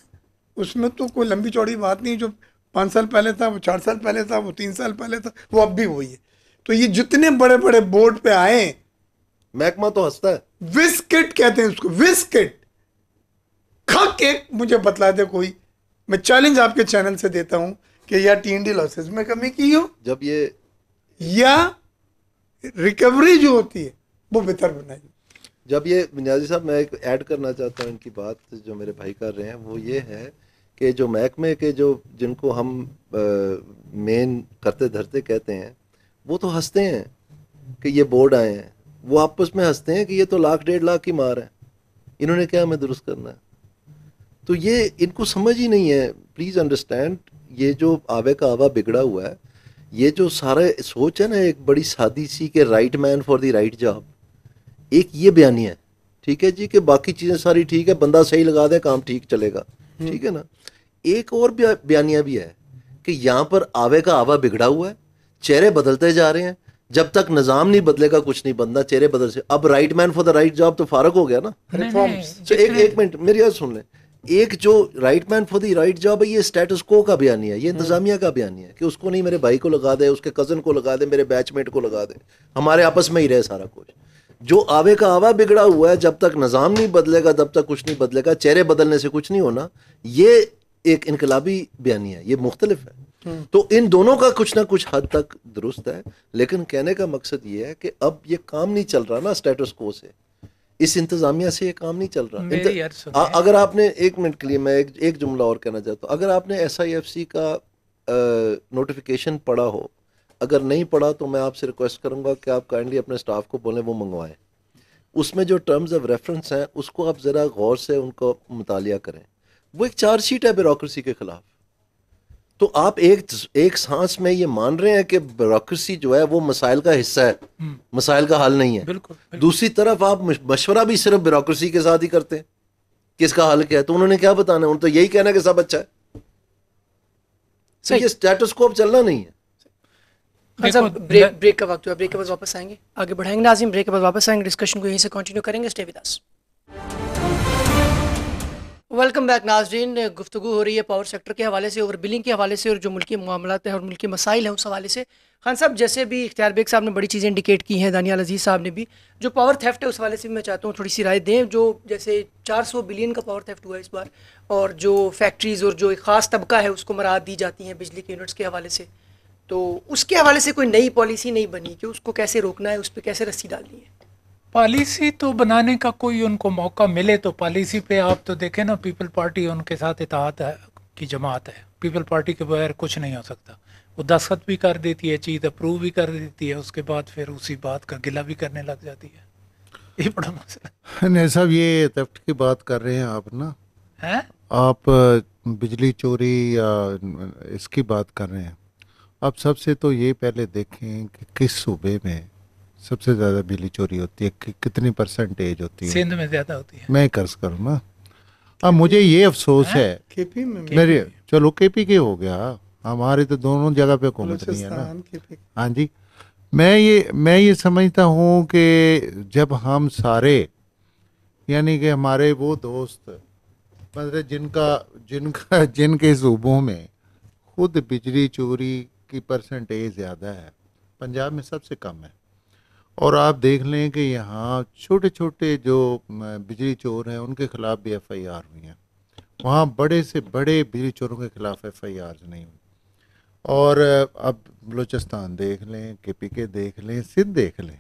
उसमें तो कोई लंबी चौड़ी बात नहीं जो पाँच साल पहले था वो चार साल पहले था वो तीन साल पहले था वो अब भी वही है तो ये जितने बड़े बड़े बोर्ड पे आए महकमा तो हंसता है विस्किट कहते हैं उसको विस्किट खक एक मुझे बतला दे कोई मैं चैलेंज आपके चैनल से देता हूं कि या टीएनडी लॉसेस में कमी की हो जब ये या रिकवरी जो होती है वो बेहतर बनाई जब ये मिनाजी साहब मैं एक ऐड करना चाहता हूँ इनकी बात जो मेरे भाई कर रहे हैं वो ये है कि जो महकमे के जो जिनको हम मेन करते धरते कहते हैं वो तो हंसते हैं कि ये बोर्ड आए हैं वो आपस में हंसते हैं कि ये तो लाख डेढ़ लाख की मार है इन्होंने क्या हमें दुरुस्त करना है तो ये इनको समझ ही नहीं है प्लीज़ अंडरस्टैंड ये जो आवे का आवा बिगड़ा हुआ है ये जो सारा सोच है ना एक बड़ी सादी सी के right man for the right job एक ये बयानी है ठीक है जी कि बाकी चीज़ें सारी ठीक है बंदा सही लगा दे काम ठीक चलेगा हम्म। ठीक है ना एक और बयानिया भी है कि यहाँ पर आवे का आवा बिगड़ा हुआ है चेहरे बदलते जा रहे हैं जब तक निजाम नहीं बदलेगा कुछ नहीं बनना चेहरे बदल से अब right man for the right job तो फारक हो गया ना तो एक एक मिनट मेरी यार सुन लें एक जो right man for the right job है ये स्टेटस को का बयान है ये हम्म। इंतजामिया का बयान है कि उसको नहीं मेरे भाई को लगा दे उसके कज़न को लगा दे मेरे बैचमेट को लगा दे हमारे आपस में ही रहे सारा कुछ जो आवे का आवा बिगड़ा हुआ है जब तक निज़ाम नहीं बदलेगा तब तक कुछ नहीं बदलेगा चेहरे बदलने से कुछ नहीं होना ये एक इनकलाबी बयानी है ये मुख्तलिफ है तो इन दोनों का कुछ ना कुछ हद तक दुरुस्त है लेकिन कहने का मकसद ये है कि अब ये काम नहीं चल रहा ना स्टेटस को से इस इंतजामिया से ये काम नहीं चल रहा इंत... आ, अगर आपने एक मिनट के लिए मैं एक, एक जुमला और कहना चाहता हूँ अगर आपने एस आई एफ सी का आ, नोटिफिकेशन पढ़ा हो अगर नहीं पढ़ा तो मैं आपसे रिक्वेस्ट करूँगा कि आप काइंडली अपने स्टाफ को बोलें वो मंगवाएं उसमें जो टर्म्स ऑफ रेफरेंस हैं उसको आप ज़रा गौर से उनको मुतालिया करें वो एक चार्जशीट है ब्यूरोसी के ख़िलाफ़ तो आप एक एक सांस में ये मान रहे हैं कि ब्यूरोसी जो है वो मसाइल का हिस्सा है हम्म। मसाइल का हल नहीं है बिल्कुल, बिल्कुल। दूसरी तरफ आप मशवरा भी सिर्फ ब्यूरोसी के साथ ही करते हैं कि इसका हल क्या है तो उन्होंने क्या बताना उन्हें तो यही कहना कि सब अच्छा है तो ये स्टेटस्कोप चलना नहीं है ब्रेक हाँ, ब्रेक का वक्त हुआ ब्रेक के बाद वापस आएंगे आगे बढ़ाएंगे नाजिम ब्रेक के बाद वापस आएंगे डिस्कशन को यहीं से कंटिन्यू करेंगे stay with us welcome back नाजरीन गुफ्तु हो रही है पावर सेक्टर के हवाले से और बिलिंग के हवाले से और जो मुल्की मामला है और मुल्की मसाइल हैं उस हवाले से खान साहब जैसे भी इख्तियार बेग साहब ने बड़ी चीज़ें इंडिकेट की हैं दानियाल अजीज़ साहब ने भी जो पावर थेफ्ट है उस हवाले से भी मैं चाहता हूँ थोड़ी सी राय दें जो जैसे चार सौ बिलियन का पावर थेफ्ट हुआ है इस बार और जो फैक्ट्रीज़ और जो एक ख़ास तबका है उसको मराद दी जाती हैं बिजली के यूनिट्स के हवाले से तो उसके हवाले से कोई नई पॉलिसी नहीं बनी कि उसको कैसे रोकना है उस पर कैसे रस्सी डालनी है पॉलिसी तो बनाने का कोई उनको मौका मिले तो पॉलिसी पे आप तो देखें ना पीपल पार्टी उनके साथ इतिहाद की जमात है पीपल पार्टी के बगैर कुछ नहीं हो सकता वो दस्खत भी कर देती है चीज़ अप्रूव भी कर देती है उसके बाद फिर उसी बात का गिला भी करने लग जाती है ये बड़ा मसला नहीं साहब ये तफ्ट की बात कर रहे हैं आप ना है? आप बिजली चोरी या इसकी बात कर रहे हैं आप सबसे तो ये पहले देखें कि किस सूबे में सबसे ज़्यादा बिजली चोरी होती है कि, कितनी परसेंटेज होती है सिंध में ज़्यादा होती है मैं कर्ज करूँ ना अब मुझे ये अफसोस हाँ? है केपी में मेरे चलो केपी के हो गया हमारे तो दोनों जगह पे हुकूमत नहीं है ना हाँ जी मैं ये मैं ये समझता हूँ कि जब हम सारे यानी कि हमारे वो दोस्त मतलब जिनका जिनका जिनके सूबों में खुद बिजली चोरी की परसेंटेज ज़्यादा है पंजाब में सबसे कम है और आप देख लें कि यहाँ छोटे छोटे जो बिजली चोर हैं उनके खिलाफ भी एफ आई आर हुई हैं वहाँ बड़े से बड़े बिजली चोरों के खिलाफ एफ आई आर नहीं हुई और अब बलूचिस्तान देख लें के पी के देख लें सिंध देख लें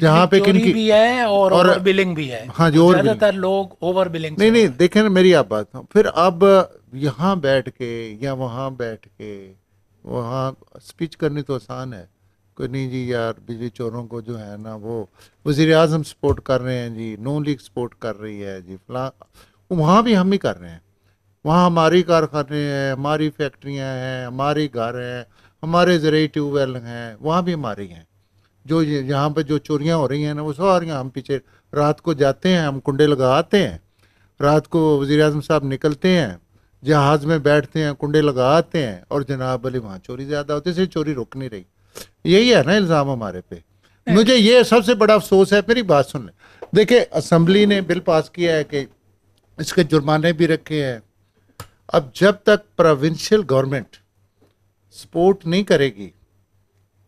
जहाँ पे भी है और, और ओवर बिलिंग भी है हाँ जो ज्यादातर लोग ओवर बिलिंग नहीं नहीं देखें मेरी आप बात फिर अब यहाँ बैठ के या वहाँ बैठ के वहाँ स्पीच करनी तो आसान है कोई नहीं जी यार बिजली चोरों को जो है ना वो वज़ी अजम सपोर्ट कर रहे हैं जी नो लीग सपोर्ट कर रही है जी फला वहाँ भी हम ही कर रहे हैं वहाँ हमारी कारखाने हैं हमारी फैक्ट्रियाँ हैं हमारे घर हैं हमारे ज़रिए ट्यूबवेल हैं वहाँ भी हमारे हैं जो यहाँ पर जो चोरियाँ हो रही हैं ना वो सारियाँ हम पीछे रात को जाते हैं हम कुंडे लगाते हैं रात को वज़ी अजम साहब निकलते हैं जहाज़ में बैठते हैं कुंडे लगाते हैं और जनाब अली वहाँ चोरी ज़्यादा होती है इसलिए चोरी रुक नहीं रही यही है ना इल्ज़ाम हमारे पे मुझे ये सबसे बड़ा अफसोस है मेरी बात सुन लें देखिए असम्बली ने बिल पास किया है कि इसके जुर्माने भी रखे हैं अब जब तक प्रोविंशियल गवर्नमेंट सपोर्ट नहीं करेगी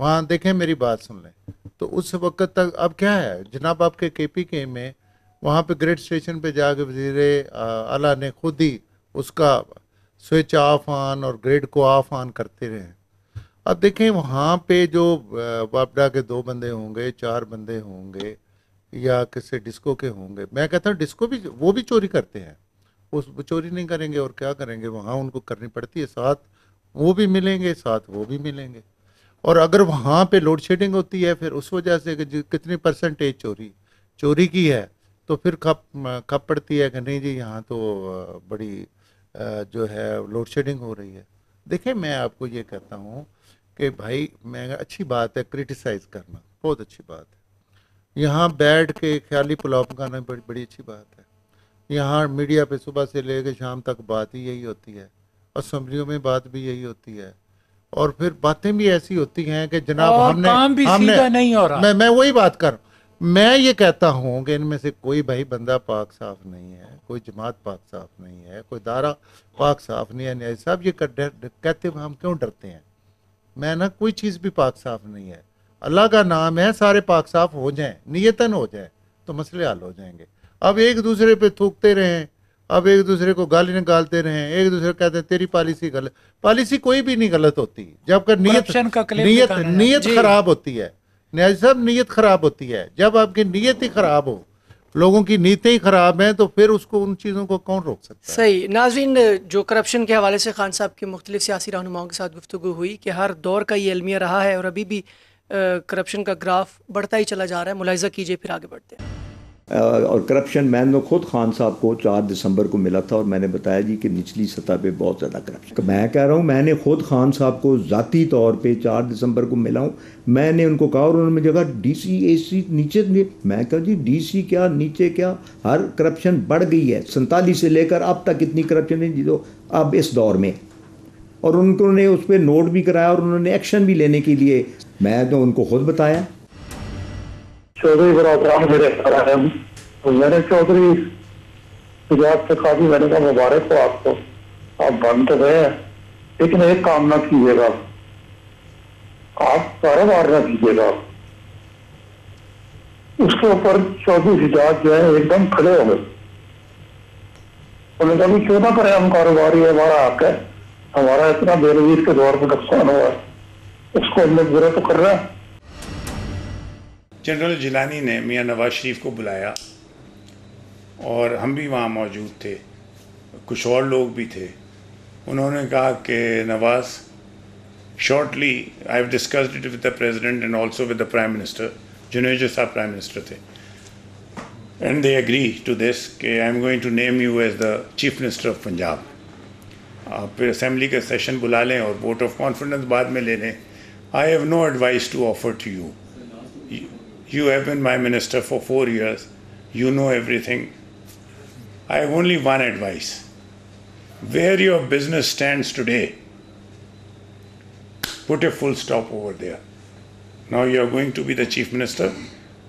वहाँ देखें मेरी बात सुन लें तो उस वक्त तक अब क्या है जनाब आपके के पी के में वहाँ पे ग्रेड स्टेशन पे जाके वजीर अला ने खुद ही उसका स्विच ऑफ ऑन और ग्रेड को ऑफ ऑन करते रहे अब देखें वहाँ पे जो बापडा के दो बंदे होंगे चार बंदे होंगे या किसी डिस्को के होंगे मैं कहता हूँ डिस्को भी वो भी चोरी करते हैं उस चोरी नहीं करेंगे और क्या करेंगे वहाँ उनको करनी पड़ती है साथ वो भी मिलेंगे साथ वो भी मिलेंगे और अगर वहाँ पे लोड शेडिंग होती है फिर उस वजह से कि कितनी परसेंटेज चोरी चोरी की है तो फिर खप खप पड़ती है कि नहीं जी यहाँ तो बड़ी जो है लोड शेडिंग हो रही है देखिए मैं आपको ये कहता हूँ कि भाई मैं अच्छी बात है क्रिटिसाइज़ करना बहुत अच्छी बात है यहाँ बैठ के ख्याली पुलाव पकाना बड़ी बड़ी अच्छी बात है यहाँ मीडिया पे सुबह से ले कर शाम तक बात ही यही होती है असम्बलियों में बात भी यही होती है और फिर बातें भी ऐसी होती हैं कि जनाब हमने काम भी हमने, सीधा नहीं हो रहा मैं मैं वही बात कर मैं ये कहता हूँ कि इनमें से कोई भाई बंदा पाक साफ नहीं है कोई जमात पाक साफ नहीं है कोई दारा पाक साफ नहीं है न्याय साहब ये कहते हम क्यों डरते हैं मैं ना कोई चीज़ भी पाक साफ नहीं है अल्लाह का नाम है सारे पाक साफ हो जाएं नियतन हो जाए तो मसले हल हो जाएंगे अब एक दूसरे पे थूकते रहें अब एक दूसरे को गाली निकालते रहें एक दूसरे कहते हैं तेरी पॉलिसी गलत पॉलिसी कोई भी नहीं गलत होती जब कर नियत नियत नियत खराब होती है न्याय साहब नीयत खराब होती है जब आपकी नीयत ही खराब हो लोगों की नीतें ही खराब हैं तो फिर उसको उन चीज़ों को कौन रोक सकता है सही नाजरीन जो करप्शन के हवाले से खान साहब की मुख्तलि सियासी रहनुमाओं के साथ गुफ्तु हुई कि हर दौर का ये अलमिया रहा है और अभी भी करप्शन का ग्राफ बढ़ता ही चला जा रहा है मुलायजा कीजिए फिर आगे बढ़ते हैं और करप्शन मैंने तो खुद खान साहब को चार दिसंबर को मिला था और मैंने बताया जी कि निचली सतह पे बहुत ज़्यादा करप्शन मैं कह रहा हूँ मैंने खुद खान साहब को ज़ाती तौर पे चार दिसंबर को मिला हूँ मैंने उनको कहा और उन्होंने मुझे कहा डी सी ए सी नीचे मैं कहा जी डी सी क्या नीचे क्या हर करप्शन बढ़ गई है सैंतालीस से लेकर अब तक इतनी करप्शन है जो तो अब इस दौर में और उनको उन्होंने उस पर नोट भी कराया और उन्होंने एक्शन भी लेने के लिए मैं तो उनको खुद बताया चौधरी बराबराम मेरे सारा है तो मैंने चौधरी गुजरात से कि मैंने कहा मुबारक हो आपको आप बन तो गए हैं लेकिन एक काम ना कीजिएगा आप कारोबार ना कीजिएगा उसके ऊपर चौधरी सिद्धार्थ जो है एकदम खड़े हो गए उन्होंने कहा क्यों ना करें हम कारोबार हमारा हक है हमारा इतना बेरोजगार के दौर में नुकसान हुआ है उसको हम लोग बुरा तो कर रहे हैं जनरल जिलानी ने मियाँ नवाज शरीफ को बुलाया और हम भी वहाँ मौजूद थे कुछ और लोग भी थे उन्होंने कहा कि Nawaz shortly I have discussed it with the president and also with the prime minister Junejo साहब प्राइम मिनिस्टर थे and they agree to this के I am going to name you as the chief minister of Punjab आप फिर असम्बली का सेशन बुला लें और वोट ऑफ कॉन्फिडेंस बाद में ले लें I have no advice to offer to you You have been my minister for four years. You know everything. I have only one advice. Where your business stands today, put a full stop over there. Now you are going to be the chief minister.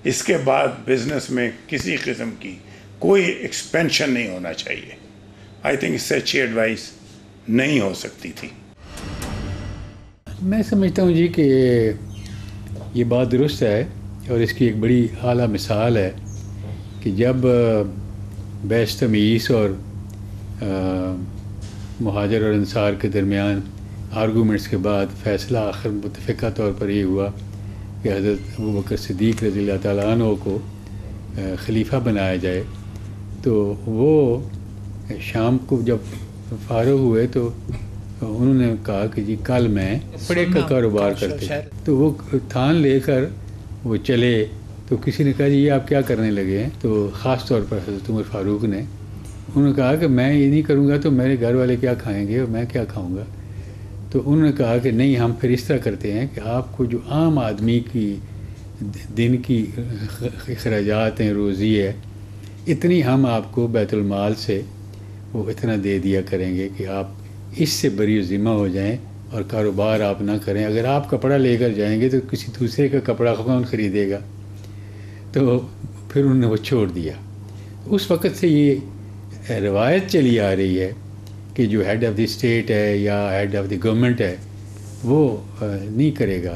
इसके बाद बिजनेस में किसी किस्म की कोई एक्सपेंशन नहीं होना चाहिए आई थिंक इससे अच्छी एडवाइस नहीं हो सकती थी मैं समझता हूँ जी कि ये बात दुरुस्त है और इसकी एक बड़ी अली मिसाल है कि जब बैशतमीस और महाजर और अंसार के दरमियान आर्गूमेंट्स के बाद फ़ैसला आखिर मुतफ़ा तौर पर ये हुआ कि हज़रत अबू बकर सिद्दीक रजील तैन को खलीफा बनाया जाए तो वो शाम को जब फारो हुए तो उन्होंने कहा कि जी कल मैं बड़े का कारोबार करते तो वो थान लेकर वो चले तो किसी ने कहा ये आप क्या करने लगे हैं तो ख़ास तौर पर हजरत उमर फारूक ने उन्होंने कहा कि मैं ये नहीं करूँगा तो मेरे घर वाले क्या खाएंगे और मैं क्या खाऊँगा तो उन्होंने कहा कि नहीं हम फिर इस तरह करते हैं कि आपको जो आम आदमी की दिन की अखराज हैं रोज़ी है इतनी हम आपको बैतुलमाल से वो इतना दे दिया करेंगे कि आप इससे बरी ज़िम्मा हो जाएं और कारोबार आप ना करें अगर आप कपड़ा लेकर जाएंगे तो किसी दूसरे का कपड़ा कौन ख़रीदेगा तो फिर उन्होंने वो छोड़ दिया उस वक़्त से ये रवायत चली आ रही है कि जो हेड ऑफ़ द स्टेट है या हेड ऑफ़ द गवर्नमेंट है वो नहीं करेगा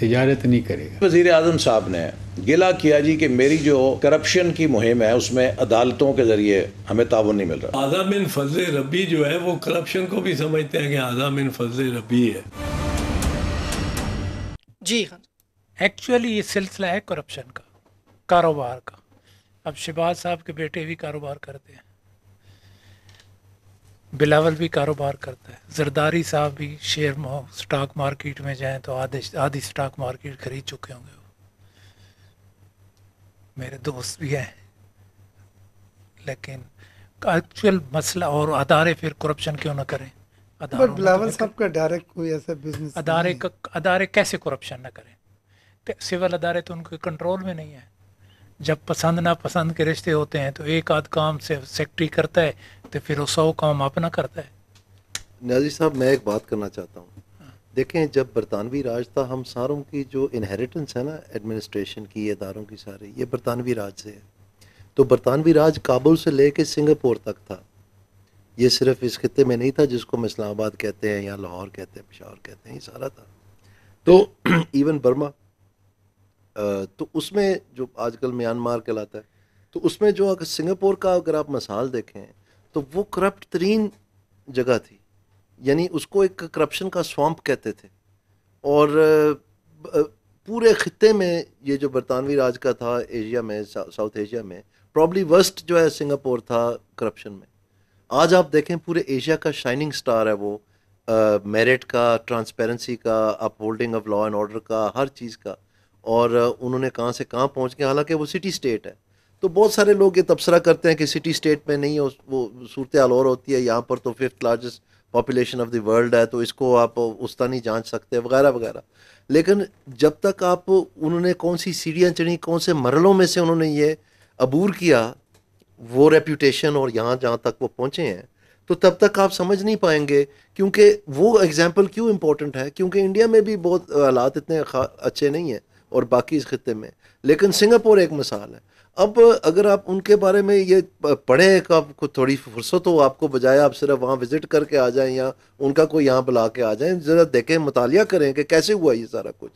तजारत नहीं करेगा वज़ी अजम साहब ने गिला किया जी कि मेरी जो करप्शन की मुहिम है उसमें अदालतों के जरिए हमें ताउन नहीं मिल रहा आजम फजल रबी जो है वो करप्शन को भी समझते हैं कि आजम फजल रबी है जी हाँ एक्चुअली ये सिलसिला है करप्शन का कारोबार का अब शिबाज साहब के बेटे भी कारोबार करते हैं बिलावल भी कारोबार करता है जरदारी साहब भी शेयर स्टॉक मार्केट में जाएं तो आधे आधी स्टॉक मार्केट खरीद चुके होंगे मेरे दोस्त भी हैं लेकिन एक्चुअल मसला और अदारे फिर करप्शन क्यों ना करें बट तो बिलावल साहब का डायरेक्ट कोई ऐसा बिजनेस अदारे का अदारे कैसे करप्शन ना करें सिविल अदारे तो उनके कंट्रोल में नहीं है जब पसंद नापसंद के रिश्ते होते हैं तो एक आध काम से सेक्ट्री करता है तो फिर वो सौ काम अपना करता है नाजी साहब मैं एक बात करना चाहता हूँ देखें जब बरतानवी राज था हम सारों की जो इनहेरिटेंस है ना एडमिनिस्ट्रेशन की इदारों की सारी ये बरतानवी राज से है तो बरतानवी राज काबुल से ले कर सिंगापुर तक था ये सिर्फ इस खत्े में नहीं था जिसको हम इस्लामाबाद कहते हैं या लाहौर कहते हैं पिशावर कहते हैं ये सारा था तो इवन बर्मा तो उसमें जो आजकल म्यांमार कहलाता है तो उसमें जो अगर सिंगापुर का अगर आप मसाल देखें तो वो करप्ट तरीन जगह थी यानी उसको एक करप्शन का स्वाम्प कहते थे और पूरे ख़त्े में ये जो बरतानवी राज का था एशिया में साउथ एशिया में प्रॉब्ली वर्स्ट जो है सिंगापुर था करप्शन में आज आप देखें पूरे एशिया का शाइनिंग स्टार है वो मेरिट का ट्रांसपेरेंसी का upholding of law and order का हर चीज़ का और उन्होंने कहाँ से कहाँ पहुँच गए हालांकि वो सिटी स्टेट है तो बहुत सारे लोग ये तबसरा करते हैं कि सिटी स्टेट में नहीं वो सूरत आल और होती है यहाँ पर तो fifth largest population of the world है तो इसको आप उस नहीं जांच सकते वगैरह वगैरह लेकिन जब तक आप उन्होंने कौन सी सीढ़ियाँ चढ़ी कौन से मरलों में से उन्होंने ये अबूर किया वो रेपूटेशन और यहाँ जहाँ तक वो पहुँचे हैं तो तब तक आप समझ नहीं पाएंगे क्योंकि वो एग्ज़ाम्पल क्यों इम्पोर्टेंट है क्योंकि इंडिया में भी बहुत हालात इतने अच्छे नहीं हैं और बाकी इस खत्े में लेकिन सिंगापुर एक मिसाल है अब अगर आप उनके बारे में ये पढ़ें आपको थोड़ी फुर्सत हो आपको बजाय आप सिर्फ वहाँ विज़िट करके आ जाएं या उनका कोई यहाँ बुला के आ जाएं ज़रा देखें मताल करें कि कैसे हुआ ये सारा कुछ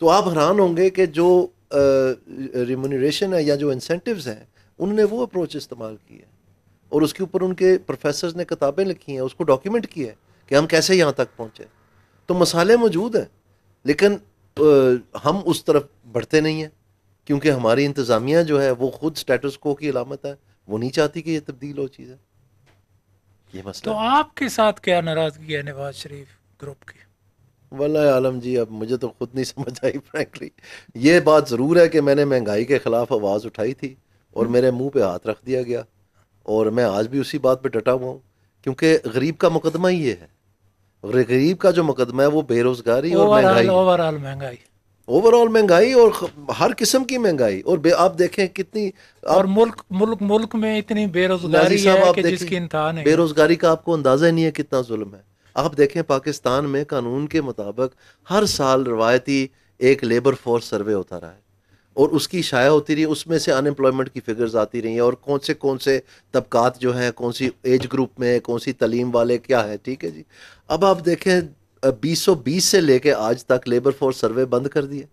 तो आप हैरान होंगे कि जो रिमोनरेशन है या जो इंसेंटिव्स हैं उनने वो अप्रोच इस्तेमाल की है और उसके ऊपर उनके प्रोफेसर ने किताबें लिखी हैं उसको डॉक्यूमेंट किया है कि हम कैसे यहाँ तक पहुँचे तो मसाले मौजूद हैं लेकिन हम उस तरफ बढ़ते नहीं हैं क्योंकि हमारी इंतज़ामिया जो है वो खुद स्टेटस को की अलामत है वो नहीं चाहती कि ये तब्दील हो चीज है ये मसला तो आपके साथ क्या नाराज़गी है नवाज शरीफ ग्रुप की वल्ला आलम जी अब मुझे तो खुद नहीं समझ आई फ्रैंकली ये बात ज़रूर है कि मैंने महंगाई के ख़िलाफ़ आवाज़ उठाई थी और मेरे मुंह पे हाथ रख दिया गया और मैं आज भी उसी बात पे डटा हुआ हूँ क्योंकि गरीब का मुकदमा ही ये है गरीब का जो मुकदमा है वो बेरोज़गारी और महंगाई ओवरऑल महंगाई ओवरऑल महंगाई और हर किस्म की महंगाई और आप देखें कितनी आप और मुल्क मुल्क मुल्क में इतनी बेरोजगारी है कि जिसकी इंतहा बेरोजगारी का आपको अंदाजा नहीं है कितना जुल्म है आप देखें पाकिस्तान में कानून के मुताबिक हर साल रवायती एक लेबर फोर्स सर्वे होता रहा है और उसकी शाया होती रही उसमें से अनएम्प्लॉयमेंट की फिगर्स आती रही हैं और कौन से कौन से तबकात जो हैं कौन सी एज ग्रुप में कौन सी तलीम वाले क्या है ठीक है जी अब आप देखें सौ बीस से लेके आज तक लेबर फोर्स सर्वे बंद कर दिए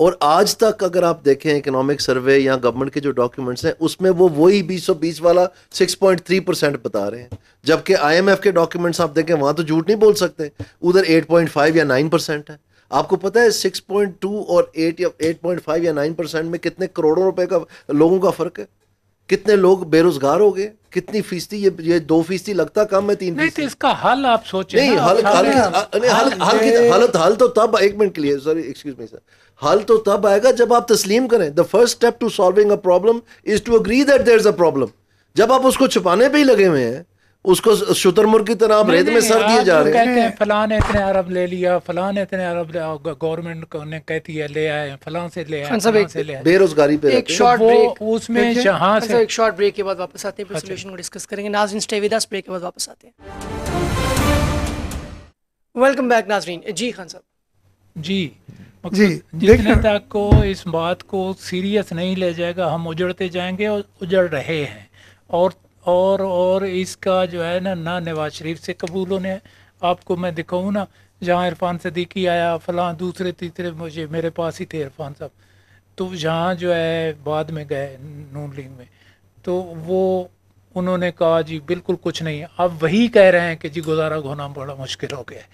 और आज तक अगर आप देखें इकोनॉमिक सर्वे या गवर्नमेंट के जो डॉक्यूमेंट्स हैं उसमें वो वही बीस सौ बीस वाला सिक्स पॉइंट थ्री परसेंट बता रहे हैं जबकि आईएमएफ के डॉक्यूमेंट्स आप देखें वहाँ तो झूठ नहीं बोल सकते उधर एट पॉइंट फाइव या नाइन परसेंट है आपको पता है सिक्स पॉइंट टू और एट या एट पॉइंट फाइव या नाइन परसेंट में कितने करोड़ों रुपए का लोगों का फ़र्क है कितने लोग बेरोजगार हो गए कितनी फीसदी ये ये दो फीसदी लगता कम है तीन नहीं तो इसका हल आप सोचे हाँ, हाँ। नहीं हल हल हल हल हालत हल तो तब एक मिनट के लिए सॉरी एक्सक्यूज मी सर हल तो तब आएगा जब आप तस्लीम करें the first step to solving a problem is to agree that there is a problem जब आप उसको छुपाने पर ही लगे हुए हैं उसको शुतरमुर की तरह आप रेत में सर दिए जा रहे हैं है, फलान इतने अरब ले लिया फलान इतने अरब गवर्नमेंट ने कहती है ले आए फलान से ले आए फलान से ले आए बेरोजगारी पे एक शॉर्ट ब्रेक उसमें जहां से एक शॉर्ट ब्रेक के बाद वापस आते हैं फिर अच्छा। सॉल्यूशन को डिस्कस करेंगे नाज़रीन स्टे विद अस ब्रेक के बाद वापस आते हैं वेलकम बैक नाज़रीन जी खान साहब जी जी जितने तक को इस बात को सीरियस नहीं ले जाएगा हम उजड़ते जाएंगे और उजड़ रहे हैं और और और इसका जो है ना ना नवाज शरीफ से कबूल होने हैं आपको मैं दिखाऊँ ना जहाँ इरफान सदीकी आया फला दूसरे तीसरे मुझे मेरे पास ही थे इरफान साहब तो जहाँ जो है बाद में गए नून लीग में तो वो उन्होंने कहा जी बिल्कुल कुछ नहीं अब वही कह रहे हैं कि जी गुजारा होना बड़ा मुश्किल हो गया है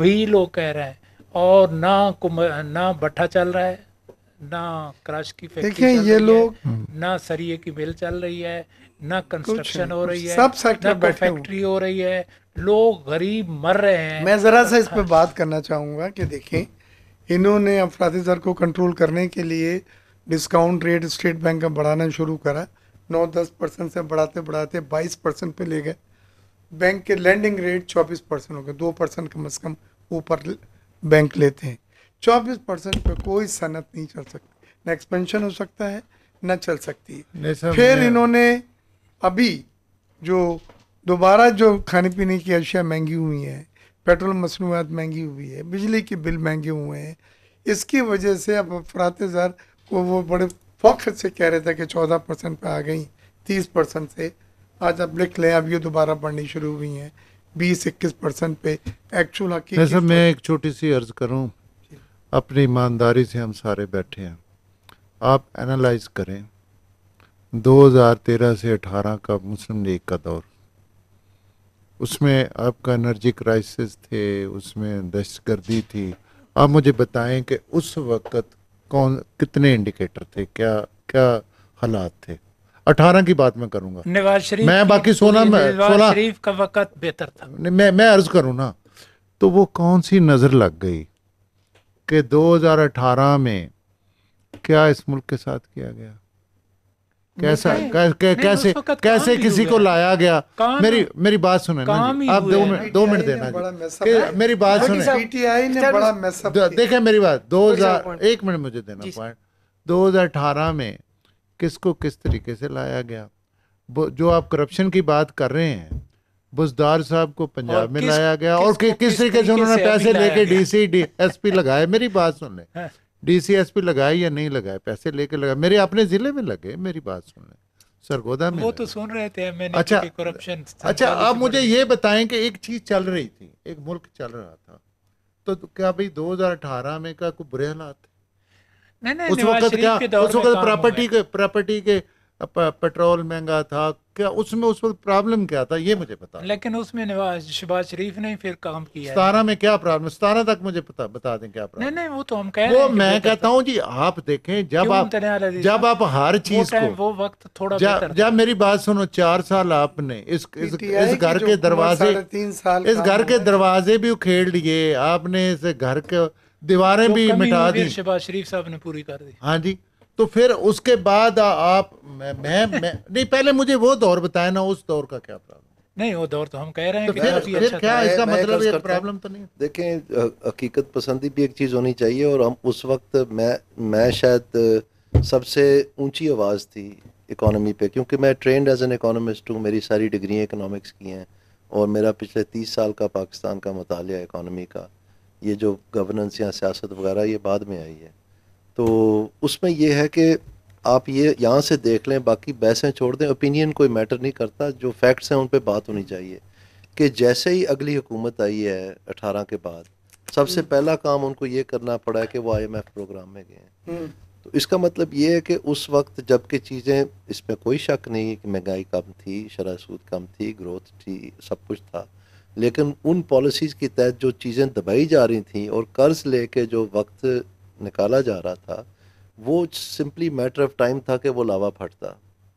वही लोग कह रहे हैं और ना कुम ना भट्ठा चल रहा है ना क्रश की फैक्ट्री ये लोग ना सरिये की मिल चल रही है ना कंस्ट्रक्शन हो रही है सब सेक्टर फैक्ट्री हो रही है लोग गरीब मर रहे हैं मैं जरा सा इस पर हाँ। बात करना चाहूँगा कि देखें इन्होंने अफराधी दर को कंट्रोल करने के लिए डिस्काउंट रेट स्टेट बैंक का बढ़ाना शुरू करा नौ दस परसेंट से बढ़ाते बढ़ाते बाईस परसेंट पे ले गए बैंक के लैंडिंग रेट चौबीस परसेंट हो गए दो परसेंट कम अज़ कम ऊपर बैंक लेते हैं चौबीस परसेंट पर कोई सनत नहीं चल सकती ना एक्सपेंशन हो सकता है ना चल सकती फिर इन्होंने अभी जो दोबारा जो खाने पीने की अशिया महंगी हुई हैं पेट्रोल मसनूआत महंगी हुई है बिजली के बिल महंगे हुए हैं इसकी वजह से अब अफरात ज़र को वो बड़े फ़ख्र से कह रहे थे कि चौदह परसेंट पर आ गई तीस परसेंट से आज अब लिख लें अब ये दोबारा बढ़नी शुरू हुई हैं बीस इक्कीस परसेंट पे एक्चुअल हकीकत मैं एक छोटी सी अर्ज़ करूँ अपनी ईमानदारी से हम सारे बैठे हैं आप एनालाइज करें 2013 से 18 का मुस्लिम लीग का दौर उसमें आपका एनर्जी क्राइसिस थे उसमें दहशतगर्दी थी आप मुझे बताएं कि उस वक्त कौन कितने इंडिकेटर थे क्या क्या हालात थे अठारह की बात मैं करूंगा नवाज शरीफ मैं बाकी सोना मैं सोना शरीफ का वक्त बेहतर था मैं मैं अर्ज करूँ ना तो वो कौन सी नज़र लग गई कि 2018 में क्या इस मुल्क के साथ किया गया कैसा कै, कै, कैसे कैसे किसी को लाया गया मेरी मेरी बात सुने ना आप दो मिनट दो मिनट देना मेरी बात हाँ सुने देखे मेरी बात दो हजार एक मिनट मुझे देना पॉइंट दो हजार अठारह में किसको किस तरीके से लाया गया जो आप करप्शन की बात कर रहे हैं बुजदार साहब को पंजाब में लाया गया और किस तरीके से उन्होंने पैसे लेके डीसी डी एसपी लगाए मेरी बात सुन ले हाँ। डीसीएसपी लगाए या नहीं लगाए पैसे लेके लगाए मेरे अपने जिले में लगे मेरी बात सुन लें सरगोदा में वो तो सुन रहे थे मैंने अच्छा करप्शन अच्छा आप मुझे ये बताएं कि एक चीज चल रही थी एक मुल्क चल रहा था तो, तो क्या भाई 2018 में का कोई बुरे हालात नहीं नहीं उस वक्त क्या उस वक्त प्रॉपर्टी के प्रॉपर्टी के पेट्रोल महंगा था क्या उसमें उस वक्त प्रॉब्लम क्या था ये मुझे पता लेकिन उसमें नवाज शहबाज शरीफ ने फिर काम किया सतारा में क्या प्रॉब्लम सतारा तक मुझे पता बता दें क्या प्रॉब्लम नहीं नहीं वो तो हम कह वो मैं कहता हूँ जी आप देखें जब आप जब आप हर चीज को वो वक्त थोड़ा जब मेरी बात सुनो चार साल आपने इस घर के दरवाजे इस घर के दरवाजे भी उखेड़ लिए आपने इस घर के दीवारें भी मिटा दी शहबाज शरीफ साहब ने पूरी कर दी हाँ जी तो फिर उसके बाद आप मैं मैं, मैं नहीं पहले मुझे वो दौर बताया ना उस दौर का क्या प्रॉब्लम नहीं वो दौर तो हम कह रहे हैं तो फिर, फिर अच्छा क्या इसका मतलब ये प्रॉब्लम तो नहीं देखें हकीकत पसंदी भी एक चीज़ होनी चाहिए और हम उस वक्त मैं मैं शायद सबसे ऊंची आवाज़ थी इकोनॉमी पे क्योंकि मैं ट्रेंड एज एन इकोनॉमिस्ट हूँ मेरी सारी डिग्रियाँ इकोनॉमिक्स की हैं और मेरा पिछले तीस साल का पाकिस्तान का मतलब इकोनॉमी का ये जो गवर्नेंस या सियासत वगैरह ये बाद में आई है तो उसमें यह है कि आप ये यहाँ से देख लें बाकी बहसें छोड़ दें ओपिनियन कोई मैटर नहीं करता जो फैक्ट्स हैं उन पर बात होनी चाहिए कि जैसे ही अगली हुकूमत आई है अठारह के बाद सबसे हम्म। पहला काम उनको ये करना पड़ा है कि वो एफ प्रोग्राम में गए हैं हम्म। तो इसका मतलब ये है कि उस वक्त जबकि चीज़ें इसमें कोई शक नहीं कि महंगाई कम थी शराह सूद कम थी ग्रोथ थी सब कुछ था लेकिन उन पॉलिसीज़ के तहत जो चीज़ें दबाई जा रही थी और कर्ज लेके जो वक्त निकाला जा रहा था वो सिंपली मैटर ऑफ टाइम था कि वो लावा फटता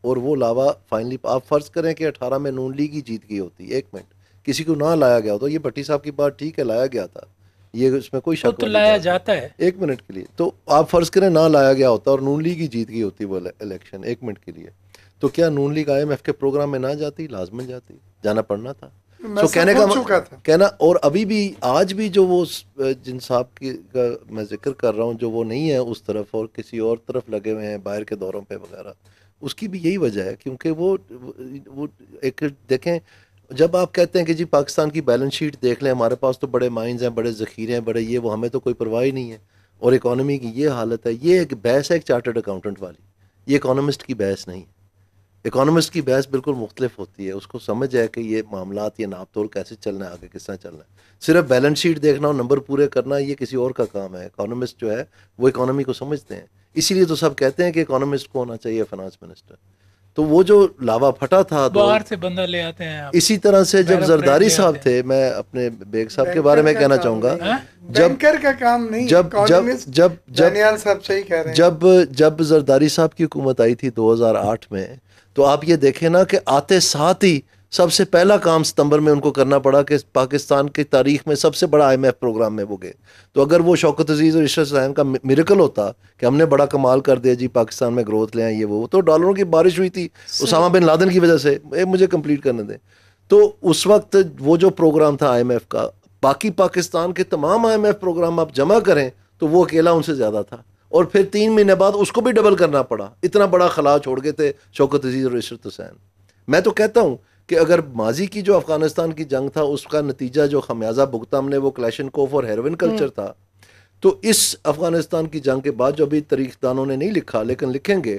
और वो लावा फाइनली आप फ़र्ज़ करें कि अठारह में नून लीग ही जीत गई होती एक मिनट किसी को ना लाया गया होता तो ये भट्टी साहब की बात ठीक है लाया गया था ये उसमें कोई शक तो लाया जाता है एक मिनट के लिए तो आप फ़र्ज़ करें ना लाया गया होता और नून लीग ही जीत गई होती वो इलेक्शन एक मिनट के लिए तो क्या नून लीग आई के प्रोग्राम में ना जाती लाजमन जाती जाना पड़ना था तो so, कहने का कहना और अभी भी आज भी जो वो जिन साहब की का मैं जिक्र कर रहा हूँ जो वो नहीं है उस तरफ और किसी और तरफ लगे हुए हैं बाहर के दौरों पे वगैरह उसकी भी यही वजह है क्योंकि वो वो एक देखें जब आप कहते हैं कि जी पाकिस्तान की बैलेंस शीट देख लें हमारे पास तो बड़े माइंस हैं बड़े ज़खीरे हैं बड़े ये वो हमें तो कोई परवाह ही नहीं है और इकानमी की ये हालत है ये एक बहस है एक चार्टर्ड अकाउंटेंट वाली ये इकोनॉमिस्ट की बहस नहीं है इकोनॉमिस्ट की बहस बिल्कुल मुख्तलिफ होती है उसको समझ है कि ये मामला ये नाप कैसे चलना है आगे किस तरह चलना है सिर्फ बैलेंस शीट देखना और नंबर पूरे करना ये किसी और का काम है इकोनॉमिस्ट जो है वो इकोनॉमी को समझते हैं इसीलिए तो सब कहते हैं कि इकोनॉमिस्ट को होना चाहिए फाइनेंस मिनिस्टर तो वो जो लावा फटा था तो बाहर से बंदा ले आते हैं आप। इसी तरह से जब जरदारी साहब थे मैं अपने बेग साहब के बारे में कहना चाहूंगा हाँ? जब का काम नहीं जब जब जब जब सही कह रहे हैं जब जब जरदारी साहब की हुकूमत आई थी 2008 में तो आप ये देखें ना कि आते साथ ही सबसे पहला काम सितंबर में उनको करना पड़ा कि पाकिस्तान की तारीख में सबसे बड़ा आईएमएफ प्रोग्राम में वो गए तो अगर वो शौकत अजीज़ और इशरत साहब का मिरेकल होता कि हमने बड़ा कमाल कर दिया जी पाकिस्तान में ग्रोथ ले आए ये वो तो डॉलरों की बारिश हुई थी उसामा बिन लादन की वजह से ये मुझे कम्प्लीट करने दें तो उस वक्त वो जो प्रोग्राम था आई का बाकी पाकिस्तान के तमाम आई प्रोग्राम आप जमा करें तो वो अकेला उनसे ज़्यादा था और फिर तीन महीने बाद उसको भी डबल करना पड़ा इतना बड़ा खला छोड़ गए थे शौकत अजीज़ और इशरत हुसैन मैं तो कहता हूँ कि अगर माजी की जो अफगानिस्तान की जंग था उसका नतीजा जो खमियाजा भुगतान ने वो क्लैशन कोफ और हेरोइन कल्चर हम्म। था तो इस अफगानिस्तान की जंग के बाद जो अभी तरीक़दानों ने नहीं लिखा लेकिन लिखेंगे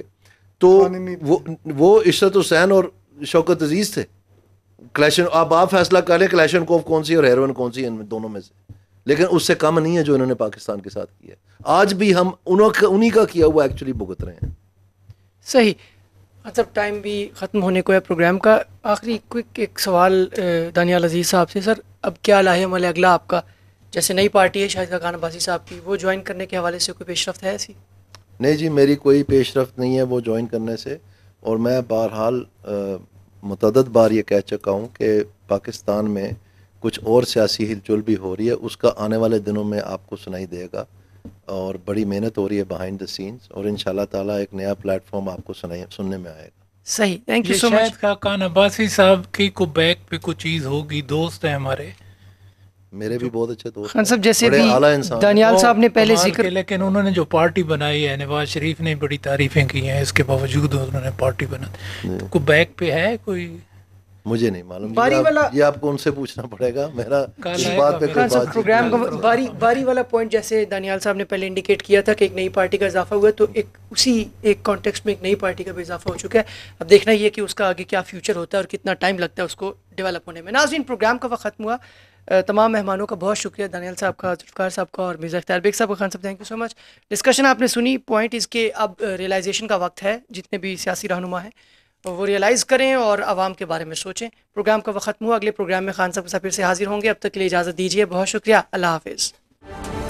तो वो वो इशरत हुसैन और शौकत अजीज़ थे क्लैशन अब आप फैसला कर लें क्लैशन कोफ कौन सी और हेरोइन कौन सी इन दोनों में से लेकिन उससे कम नहीं है जो इन्होंने पाकिस्तान के साथ किया आज भी हम उन्हीं का किया हुआ एक्चुअली भुगत रहे हैं सही अच्छा टाइम भी ख़त्म होने को है प्रोग्राम का आखिरी क्विक एक सवाल दानियाल अजीज़ साहब से सर अब क्या लाहे मल अगला आपका जैसे नई पार्टी है शाहिद खान अब्बासी साहब की वो ज्वाइन करने के हवाले से कोई पेशरफ है ऐसी नहीं जी मेरी कोई पेशरफ नहीं है वो ज्वाइन करने से और मैं बहरहाल मतदद बार ये कह चुका हूँ कि पाकिस्तान में कुछ और सियासी हिलचुल भी हो रही है उसका आने वाले दिनों में आपको सुनाई देगा और बड़ी मेहनत हो रही है बिहाइंड द सीन्स और इन ताला एक नया प्लेटफॉर्म आपको सुनाई सुनने में आएगा सही थैंक यू सो मच का कान अब्बासी साहब की को बैक पे कुछ चीज़ होगी दोस्त है हमारे मेरे भी बहुत अच्छे दोस्त खान साहब जैसे भी दानियाल साहब ने पहले जिक्र लेकिन उन्होंने जो पार्टी बनाई है नवाज शरीफ ने बड़ी तारीफें की हैं इसके बावजूद उन्होंने पार्टी बना तो को बैक पे है कोई मुझे नहीं मालूम बारी वाला ये आपको उनसे पूछना पड़ेगा मेरा इस बात पे कोई बात प्रोग्राम का बारी बारी वाला पॉइंट जैसे दानियाल साहब ने पहले इंडिकेट किया था कि एक नई पार्टी का इजाफा हुआ तो एक उसी एक कॉन्टेक्स्ट में एक नई पार्टी का भी इजाफा हो चुका है अब देखना यह कि उसका आगे क्या फ्यूचर होता है और कितना टाइम लगता है उसको डेवलप होने में नाजिन प्रोग्राम का वक्त ख़त्म हुआ तमाम मेहमानों का बहुत शुक्रिया दानियाल साहब का जुल्फ़ार साहब का और मिर्ज़ा अख्तार बेग साहब का खान साहब thank you so much discussion आपने सुनी पॉइंट इसके अब रियलाइजेशन का वक्त है जितने भी सियासी रहनुमा हैं तो वो रियलाइज़ करें और आवाम के बारे में सोचें प्रोग्राम का वक्त हुआ अगले प्रोग्राम में खान साहब के साथ फिर से हाजिर होंगे अब तक के लिए इजाज़त दीजिए बहुत शुक्रिया अल्लाह हाफिज़